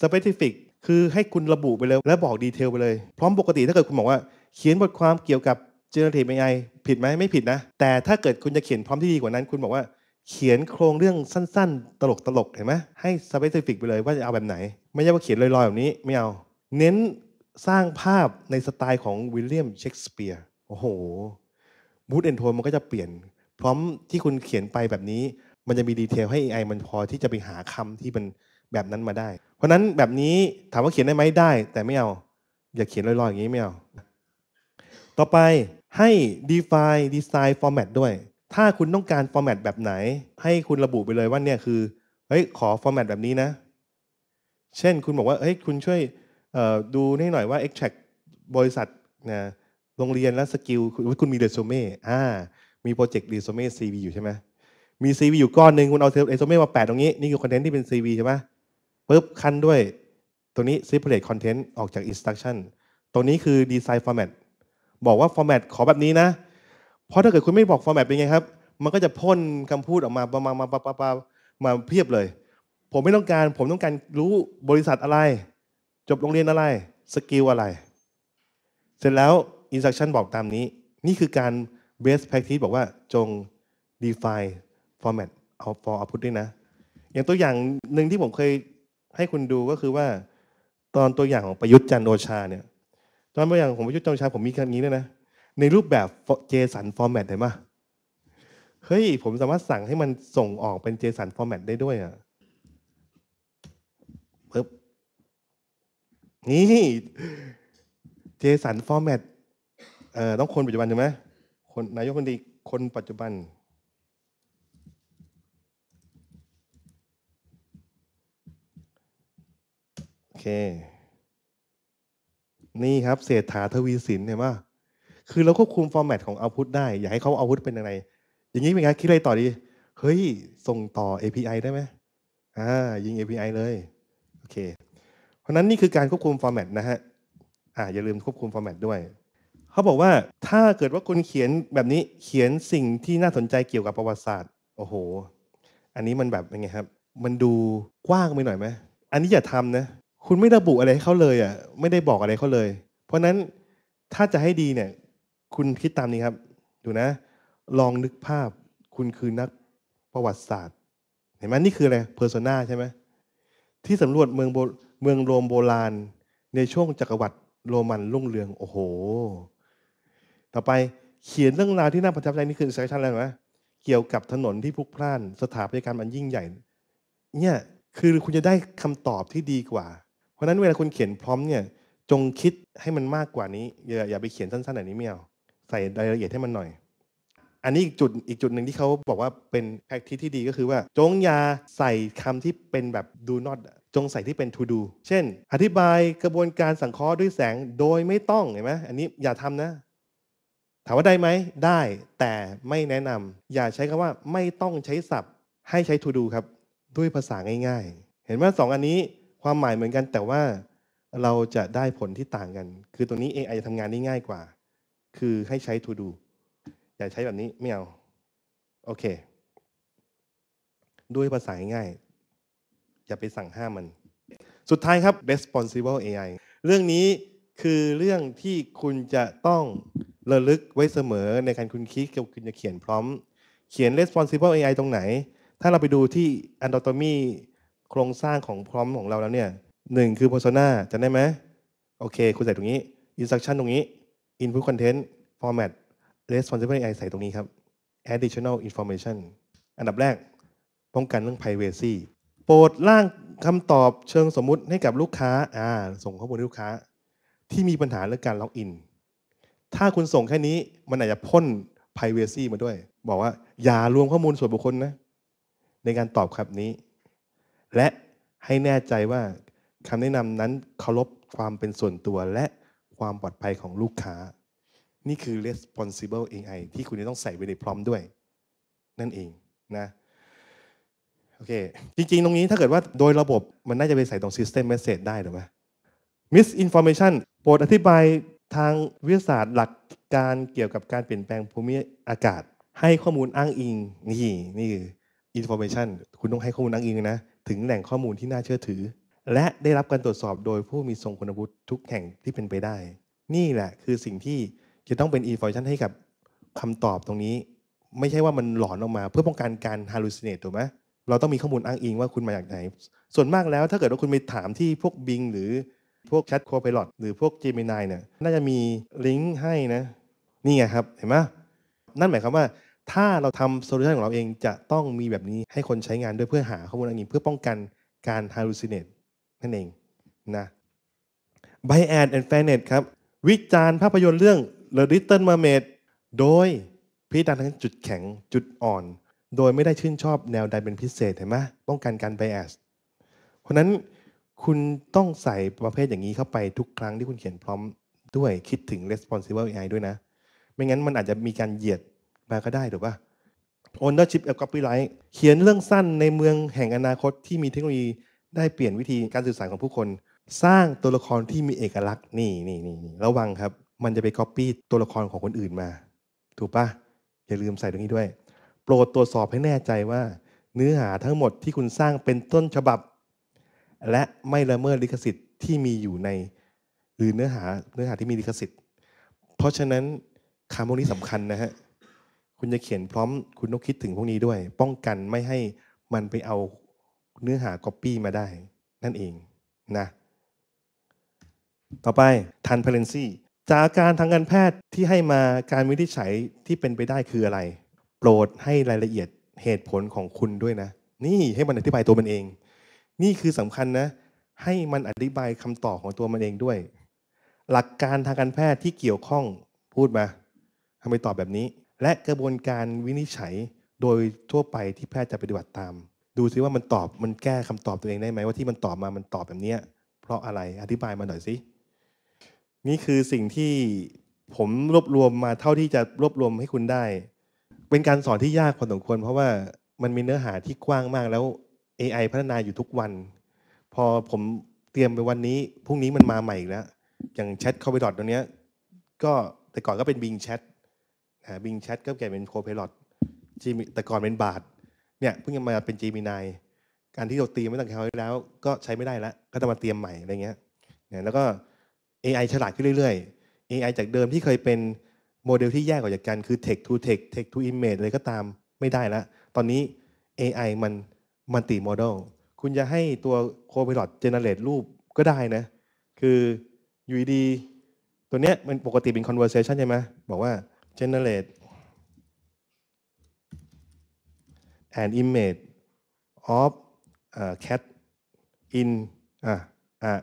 specific คือให้คุณระบุไปเลยและบอกดีเทลไปเลย พร้อมปกติถ้าเกิดคุณบอกว่า เขียนบทความเกี่ยวกับ generative AI ผิดไหมไม่ผิดนะ แต่ถ้าเกิดคุณจะเขียนพร้อมที่ดีกว่านั้นคุณบอกว่าเขียนโครงเรื่องสั้น ๆ ตลกๆเห็นไหมให้ specific ไปเลยว่าจะเอาแบบไหน ไม่ใช่ว่าเขียนลอยๆแบบนี้ไม่เอาเน้นสร้างภาพในสไตล์ของวิลเลียมเชกสเปียร์โอ้โหมูดเอนโทนมันก็จะเปลี่ยน พร้อมที่คุณเขียนไปแบบนี้มันจะมีดีเทลให้ AI มันพอที่จะไปหาคำที่มันแบบนั้นมาได้ เพราะนั้นแบบนี้ถามว่าเขียนได้ไหมได้ แต่ไม่เอา อย่าเขียนลอยๆ อย่างนี้ไม่เอา ต่อไปให้ define design format ด้วย ถ้าคุณต้องการ format แบบไหน ให้คุณระบุไปเลยว่าเนี่ยคือเฮ้ยขอ format แบบนี้นะ เช่นคุณบอกว่าเฮ้ยคุณช่วยดูให้หน่อยว่า extract บริษัทนะโรงเรียนและสกิลคุณมีเรซูเม่อ่ามีโปรเจกต์เรซูเม่ซีวีอยู่ใช่ไหมมี CV อยู่ก้อนหนึ่งคุณเอาเรซูเม่มาแปะตรงนี้ นี่คือคอนเทนต์ที่เป็น CV ใช่ไหมปุ๊บคั้นด้วยตัวนี้ separate content ออกจาก instruction ตัวนี้คือ design format บอกว่า format ขอแบบนี้นะ เพราะถ้าเกิดคุณไม่บอก format เป็นไงครับ มันก็จะพ่นคำพูดออกมาประมาณมาปะปะมาเพียบเลย ผมไม่ต้องการผมต้องการรู้บริษัทอะไร จบโรงเรียนอะไรสกิลอะไร เสร็จแล้ว instruction บอกตามนี้ นี่คือการ best practice บอกว่าจง define format เอา for output ด้วยนะ อย่างตัวอย่างหนึ่งที่ผมเคยให้คุณดูก็คือว่า ตอนตัวอย่างของประยุทธ์จันโอชา เนี่ยตอนตัวอย่างของประยุทธ์จันโอชา ผมมีแคบนี้ด้วยนะ ในรูปแบบ JSON format เห็นไหมเฮ้ย ผมสามารถสั่งให้มันส่งออกเป็น JSON format ได้ด้วยอ่ะปึ๊บนี่ JSON format เอ่อต้องคนปัจจุบันใช่ไหมคนนายกคนดีคนปัจจุบันคนี่ครับเศรษฐาทวีสินเห็นป่ะคือเราควบคุมฟอร์แมตของเอาพุทได้ อยากให้เขาเอาพุทเป็นยังไง อย่างนี้เป็นไง คิดอะไรต่อดี เฮ้ย ส่งต่อ API ได้ไหมอ่า ยิง API เลย โอเค เพราะนั้นนี่คือการควบคุมฟอร์แมตนะฮะอ่าอย่าลืมควบคุมฟอร์แมตด้วย เขาบอกว่าถ้าเกิดว่าคุณเขียนแบบนี้ เขียนสิ่งที่น่าสนใจเกี่ยวกับประวัติศาสตร์ โอ้โห อันนี้มันแบบยังไงครับ มันดูกว้างไปหน่อยไหมอันนี้อย่าทำนะคุณไม่ระบุอะไรเขาเลยอ่ะไม่ได้บอกอะไรเขาเลย เพราะนั้นถ้าจะให้ดีเนี่ยคุณคิดตามนี้ครับ ดูนะ ลองนึกภาพคุณคือนักประวัติศาสตร์เห็นไหมนี่คืออะไรเพอร์โซนาใช่ไหมที่สำรวจเมืองเมืองโรมโบราณ ในช่วงจักรวรรดิโรมันรุ่งเรืองโอ้โห ต่อไปเขียนเรื่องราวที่น่าประทับใจนี่คือเซสชันอะไรไหมเกี่ยวกับถนนที่พลุกพล่าน สถาปัตยกรรมอันยิ่งใหญ่ เนี่ยคือคุณจะได้คำตอบที่ดีกว่าเพราะนั้นเวลาคุณเขียนพร้อมเนี่ยจงคิดให้มันมากกว่านี้ อย่าอย่าไปเขียนสั้นๆแบบนี้ไม่เอาใส่รายละเอียดให้มันหน่อย อันนี้อีกจุดอีกจุดหนึ่งที่เขาบอกว่าเป็นแพคทิที่ดีก็คือว่าจงอย่าใส่คำที่เป็นแบบ do not จงใส่ที่เป็น to do เช่น อธิบายกระบวนการสังเคราะห์ด้วยแสงโดยไม่ต้องเห็นไหมอันนี้อย่าทำนะ ถามว่าได้ไหมได้แต่ไม่แนะนำอย่าใช้คำว่าไม่ต้องใช้ศัพท์ให้ใช้ to do ครับ ด้วยภาษาง่าย ๆ เห็นว่าสองอันนี้ความหมายเหมือนกันแต่ว่าเราจะได้ผลที่ต่างกัน คือตัวนี้ AI จะทำงานได้ง่ายกว่า คือให้ใช้ to do อย่าใช้แบบนี้ ไม่เอา โอเค ด้วยภาษาง่ายอย่าไปสั่งห้ามมัน สุดท้ายครับ responsible AI เรื่องนี้คือเรื่องที่คุณจะต้องระลึกไว้เสมอในการคุณคิดเกี่ยวกับคุณจะเขียนพร้อม เขียน responsible AI ตรงไหน ถ้าเราไปดูที่ anatomy โครงสร้างของพร้อมของเราแล้วเนี่ยหนึ่งคือ persona จะได้ไหมโอเค คุณใส่ตรงนี้ instruction ตรงนี้ input content format responsible AI ใส่ตรงนี้ครับ additional information อันดับแรกป้องกันเรื่อง privacy โปรดร่างคำตอบเชิงสมมุติให้กับลูกค้า อ่า ส่งข้อมูลให้ลูกค้า ที่มีปัญหาเรื่องการล็อกอิน ถ้าคุณส่งแค่นี้มันอาจจะพ่น privacy มาด้วย บอกว่าอย่ารวมข้อมูลส่วนบุคคลนะในการตอบครับนี้และให้แน่ใจว่าคำแนะนำนั้นเคารพความเป็นส่วนตัวและความปลอดภัยของลูกค้า นี่คือ responsible AI ที่คุณจะต้องใส่ไว้ในพร้อมด้วย นั่นเองนะโอเคจริงๆ ตรงนี้ถ้าเกิดว่าโดยระบบมันน่าจะไปใส่ตรง system message ได้หรือไห่ misinformation โปรดอธิบายทางวิทยาศาสตร์หลักการเกี่ยวกับการเปลี่ยนแปลงภูมิอากาศ ให้ข้อมูลอ้างอิงนี่นี่คือ information คุณต้องให้ข้อมูลอ้างอิงนะถึงแหล่งข้อมูลที่น่าเชื่อถือ และได้รับการตรวจสอบโดยผู้มีทรงคุณวุฒิทุกแห่งที่เป็นไปได้ นี่แหละคือสิ่งที่จะต้องเป็นอีฟอร์ชันให้กับคำตอบตรงนี้ ไม่ใช่ว่ามันหลอนออกมาเพื่อป้องกันการฮาลูซิ i น a t ถูกไหมเราต้องมีข้อมูลอ้างอิงว่าคุณมาจากไหน ส่วนมากแล้วถ้าเกิดว่าคุณไปถามที่พวกบิงหรือพวกแชทโคพ p ล l o t หรือพวกเจมินายเนี่ยน่าจะมีลิงก์ให้นะ นี่ไงครับเห็นไหมนั่นหมายความว่าถ้าเราทำโซลูชันของเราเองจะต้องมีแบบนี้ให้คนใช้งานด้วยเพื่อหาข้อมูลอันนี้เพื่อป้องกันการ hallucinate นั่นเองนะ by ad and f a n e s s ครับ วิจารณ์ภาพยนตร์เรื่อง The Little Mermaid โดยพิจารณาทั้งจุดแข็งจุดอ่อน โดยไม่ได้ชื่นชอบแนวใดเป็นพิเศษเห็นไหมป้องกันการ bias เพราะนั้นคุณต้องใส่ประเภทอย่างนี้เข้าไปทุกครั้งที่คุณเขียนพร้อมด้วยคิดถึง responsible AI ด้วยนะ ไม่งั้นมันอาจจะมีการเหยียดมาก็ได้ถูกป่ะ ownership of copyright เขียนเรื่องสั้นในเมืองแห่งอนาคต ที่มีเทคโนโลยี ได้เปลี่ยนวิธีการสื่อสารของผู้คน สร้างตัวละครที่มีเอกลักษณ์นี่นี่นี่ระวังครับ มันจะไปก๊อปปี้ตัวละครของคนอื่นมา ถูกปะอย่าลืมใส่ตรงนี้ด้วย โปรดตรวจสอบให้แน่ใจว่า เนื้อหาทั้งหมดที่คุณสร้างเป็นต้นฉบับ และไม่ละเมิดลิขสิทธิ์ที่มีอยู่ในหรือเนื้อหาเนื้อหาที่มีลิขสิทธิ์ เพราะฉะนั้นคำพวกนี้สำคัญนะฮะคุณจะเขียนพร้อมคุณต้องคิดถึงพวกนี้ด้วย ป้องกันไม่ให้มันไปเอาเนื้อหาก๊อปปี้มาได้ นั่นเองนะ ต่อไปทันเพลนซีจากการทางการแพทย์ที่ให้มาการวินิจฉัยที่เป็นไปได้คืออะไร โปรดให้รายละเอียดเหตุผลของคุณด้วยนะ นี่ให้มันอธิบายตัวมันเอง นี่คือสำคัญนะ ให้มันอธิบายคำตอบของตัวมันเองด้วย หลักการทางการแพทย์ที่เกี่ยวข้องพูดมาทำไมตอบแบบนี้และกระบวนการวินิจฉัยโดยทั่วไปที่แพทย์จะปฏิบัติตาม ดูซิว่ามันตอบมันแก้คำตอบตัวเองได้ไหมว่าที่มันตอบมามันตอบแบบนี้ เพราะอะไรอธิบายมาหน่อยสินี่คือสิ่งที่ผมรวบรวมมาเท่าที่จะรวบรวมให้คุณได้ เป็นการสอนที่ยากพอสมควรเพราะว่ามันมีเนื้อหาที่กว้างมากแล้ว AI พัฒนาอยู่ทุกวัน พอผมเตรียมไปวันนี้พรุ่งนี้มันมาใหม่อีกแล้วอย่างแชทเข้าไปดอทตรงนี้ก็แต่ก่อนก็เป็นบิงแชทบิงแชทก็เปลี่ยนเป็นโคเพลอตจีมแต่ก่อนเป็นบาทเนี่ย เพิ่งมาเป็นจีมินาย การที่เราเตรียมไม่ต่างเขาแล้ว ก็ใช้ไม่ได้แล้ว ก็ต้องมาเตรียมใหม่ อะไรเงี้ยแล้วก็ AI ฉลาดขึ้นเรื่อยๆ AI จากเดิมที่เคยเป็นโมเดลที่แยกออกจากกัน คือ t e c h to t e c h t e c h to image อะไรก็ตาม ไม่ได้แล้ว ตอนนี้ AI มันมันติโมเดลคุณจะให้ตัวโคเพลอตเจเนเรตรูปก็ได้นะ คืออยู่ดีตัวเนี้ยมันปกติเป็นคอนเวอร์เซชันใช่ไหมบอกว่า generate an image of a cat in อ่อะ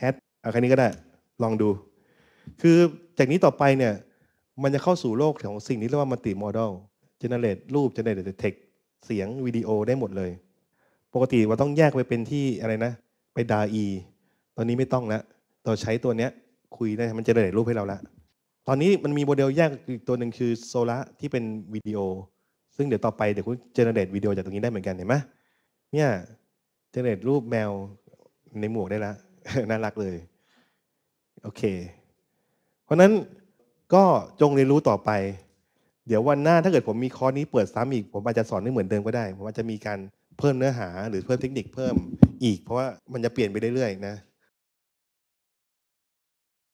hat อ่ะแค่นี้ก็ได้ ลองดู คือจากนี้ต่อไปเนี่ย มันจะเข้าสู่โลกของสิ่งที่เรียกว่ามัลติโมเดลเจเนเร e รูปเจเนเร t เทคเสียง วิดีโอได้หมดเลย ปกติว่าต้องแยกไปเป็นที่อะไรนะ ไปดาอีตอนนี้ไม่ต้องแล้วเราใช้ตัวเนี้ย คุยได้ มันจะนเรตรูปให้เราแล้วอนนี้มันมีโมเดลแยกอีกตัวหนึ่งคือโซล่าที่เป็นวิดีโอ ซึ่งเดี๋ยวต่อไปเดี๋ยวคุณเจเนเรตวิดีโอจากตรงนี้ได้เหมือนกัน เห็นไหมเนี่ยเจเนเรตรูปแมวในหมวกได้ละน่ารักเลย โอเค เพราะนั้นก็จงเรียนรู้ต่อไป เดี๋ยววันหน้าถ้าเกิดผมมีคอร์สนี้เปิดซ้ำอีก ผมอาจจะสอนได้เหมือนเดิมก็ได้ ผมอาจจะมีการเพิ่มเนื้อหาหรือเพิ่มเทคนิคเพิ่มอีก เพราะว่ามันจะเปลี่ยนไปเรื่อยๆนะ